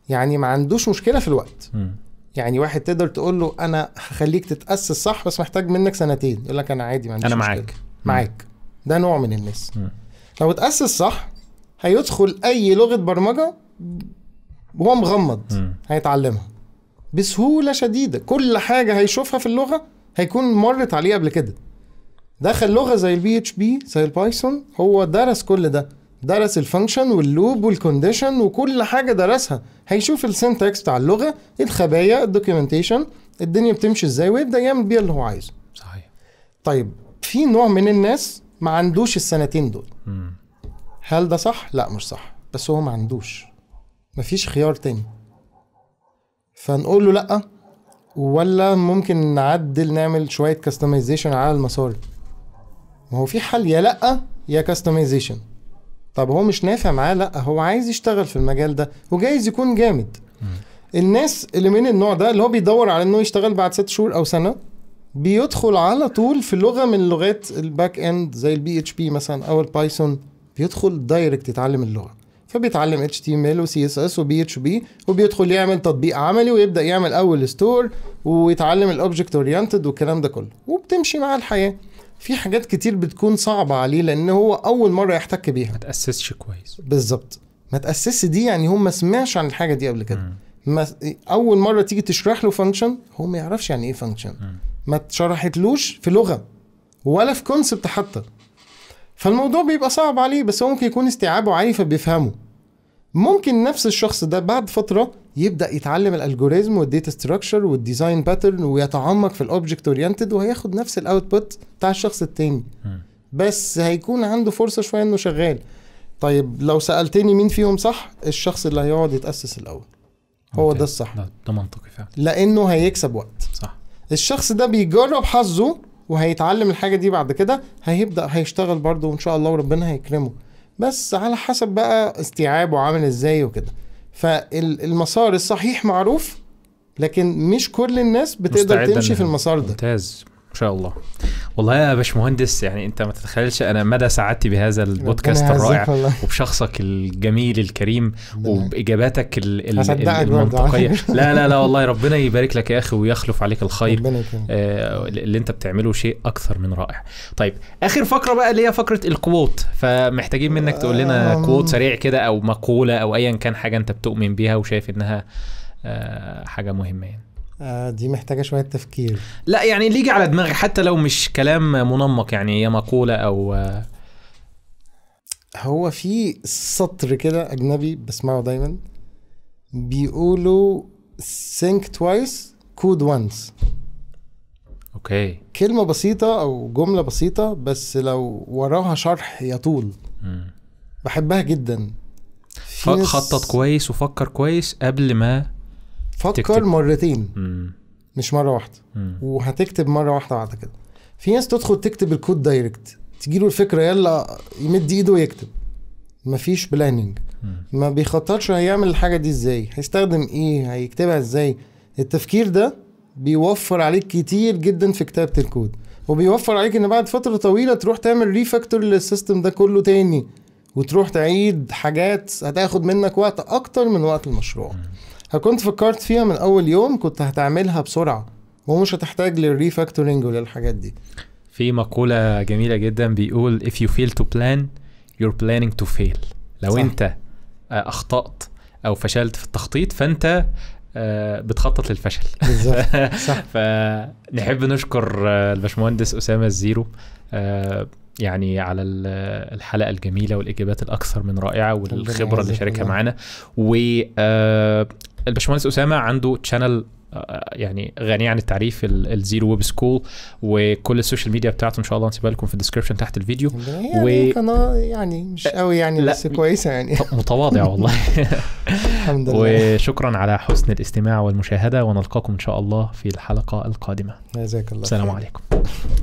يعني ما عندوش مشكله في الوقت م. يعني واحد تقدر تقول له انا هخليك تتاسس صح بس محتاج منك سنتين يقول لك انا عادي ما عنديش انا معاك مشكلة. معاك ده نوع من الناس لو اتأسس صح هيدخل اي لغه برمجه وهو مغمض هيتعلمها بسهوله شديده كل حاجه هيشوفها في اللغه هيكون مرت عليه قبل كده دخل لغه زي البي اتش بي زي البايثون هو درس كل ده درس الفانكشن واللوب والكونديشن وكل حاجه درسها هيشوف السنتكس بتاع اللغه الخبايا الدوكيومنتيشن الدنيا بتمشي ازاي ويبدا يعمل بيها اللي هو عايزه صحيح طيب في نوع من الناس ما عندوش السنتين دول هل ده صح؟ لا مش صح بس هو ما عندوش مفيش خيار تاني فنقول له لا ولا ممكن نعدل نعمل شويه كاستمايزيشن على المسار ما هو في حل يا لا يا كاستمايزيشن طب هو مش نافع معاه لا هو عايز يشتغل في المجال ده وجايز يكون جامد الناس اللي من النوع ده اللي هو بيدور على انه يشتغل بعد ست شهور او سنه بيدخل على طول في لغه من لغات الباك اند زي البي اتش بي مثلا او البايثون بيدخل دايركت يتعلم اللغه فبيتعلم اتش تي ام ال وسي اس اس وبي اتش بي وبيدخل يعمل تطبيق عملي ويبدا يعمل اول ستور ويتعلم الاوبجكت اورينتد والكلام ده كله وبتمشي مع الحياه في حاجات كتير بتكون صعبه عليه لان هو اول مره يحتك بيها ما تاسسش كويس بالظبط ما تاسس دي يعني هو ما سمعش عن الحاجه دي قبل كده ما اول مره تيجي تشرح له فانكشن هو ما يعرفش يعني ايه فانكشن ما اتشرحتلوش في لغه ولا في كونسبت حتى فالموضوع بيبقى صعب عليه بس هو ممكن يكون استيعابه عالي فبيفهمه ممكن نفس الشخص ده بعد فتره يبدا يتعلم الالجوريزم والديتا ستراكشر والديزاين باترن ويتعمق في الاوبجكت اورينتد وهياخد نفس الاوتبوت بتاع الشخص التاني بس هيكون عنده فرصه شويه انه شغال طيب لو سالتني مين فيهم صح الشخص اللي هيقعد يتاسس الاول هو ده الصح ده منطقي فعلا لانه هيكسب وقت صح الشخص ده بيجرب حظه وهيتعلم الحاجه دي بعد كده هيبدا هيشتغل برضه وان شاء الله وربنا هيكرمه بس على حسب بقى استيعابه عامل ازاي وكده فالمسار الصحيح معروف لكن مش كل الناس بتقدر تمشي في المسار ده ممتاز ان شاء الله والله يا باشمهندس يعني انت ما تتخيلش انا مدى سعادتي بهذا البودكاست الرائع وبشخصك الجميل الكريم وباجاباتك ال ال المنطقيه لا لا لا والله ربنا يبارك لك يا اخي ويخلف عليك الخير آه اللي انت بتعمله شيء اكثر من رائع طيب اخر فقره بقى اللي هي فقره الكوت فمحتاجين منك تقول لنا كوت آه. سريع كده او مقوله او ايا كان حاجه انت بتؤمن بيها وشايف انها آه حاجه مهمه يعني آه، دي محتاجة شوية تفكير لا يعني اللي يجي على دماغي حتى لو مش كلام منمق يعني هي مقولة أو آه. هو في سطر كده أجنبي بسمعه دايما بيقولوا think twice code once اوكي كلمة بسيطة أو جملة بسيطة بس لو وراها شرح يطول بحبها جدا خطط كويس وفكر كويس قبل ما فكر تكتب. مرتين مم. مش مره واحده وهتكتب مره واحده بعد كده في ناس تدخل تكتب الكود دايركت تجي له الفكره يلا يمد ايده ويكتب مفيش بلاننج ما بيخططش هيعمل الحاجه دي ازاي هيستخدم ايه هيكتبها ازاي التفكير ده بيوفر عليك كتير جدا في كتابه الكود وبيوفر عليك ان بعد فتره طويله تروح تعمل ريفاكتور للسيستم ده كله تاني وتروح تعيد حاجات هتاخد منك وقت اكتر من وقت المشروع كنت فكرت فيها من اول يوم كنت هتعملها بسرعه ومش هتحتاج للريفاكتورنج وللحاجات دي في مقولة جميلة جدا بيقول if you fail to plan you're planning to fail لو صح. انت آه، اخطأت او فشلت في التخطيط فانت آه، بتخطط للفشل بالظبط صح فنحب نشكر آه، الباشمهندس اسامه الزيرو يعني على الحلقه الجميله والاجابات الاكثر من رائعه والخبره اللي شاركها معانا و الباشمهندس اسامه عنده تشانل آه، آه، يعني غني عن التعريف الزيرو ويب سكول وكل السوشيال ميديا بتاعته ان شاء الله هنسيبها لكم في الديسكربشن تحت الفيديو يعني و... قناه يعني مش آه، قوي يعني لا بس كويسه يعني متواضع والله الحمد لله وشكرا على حسن الاستماع والمشاهده ونلقاكم ان شاء الله في الحلقه القادمه جزاك الله السلام عليكم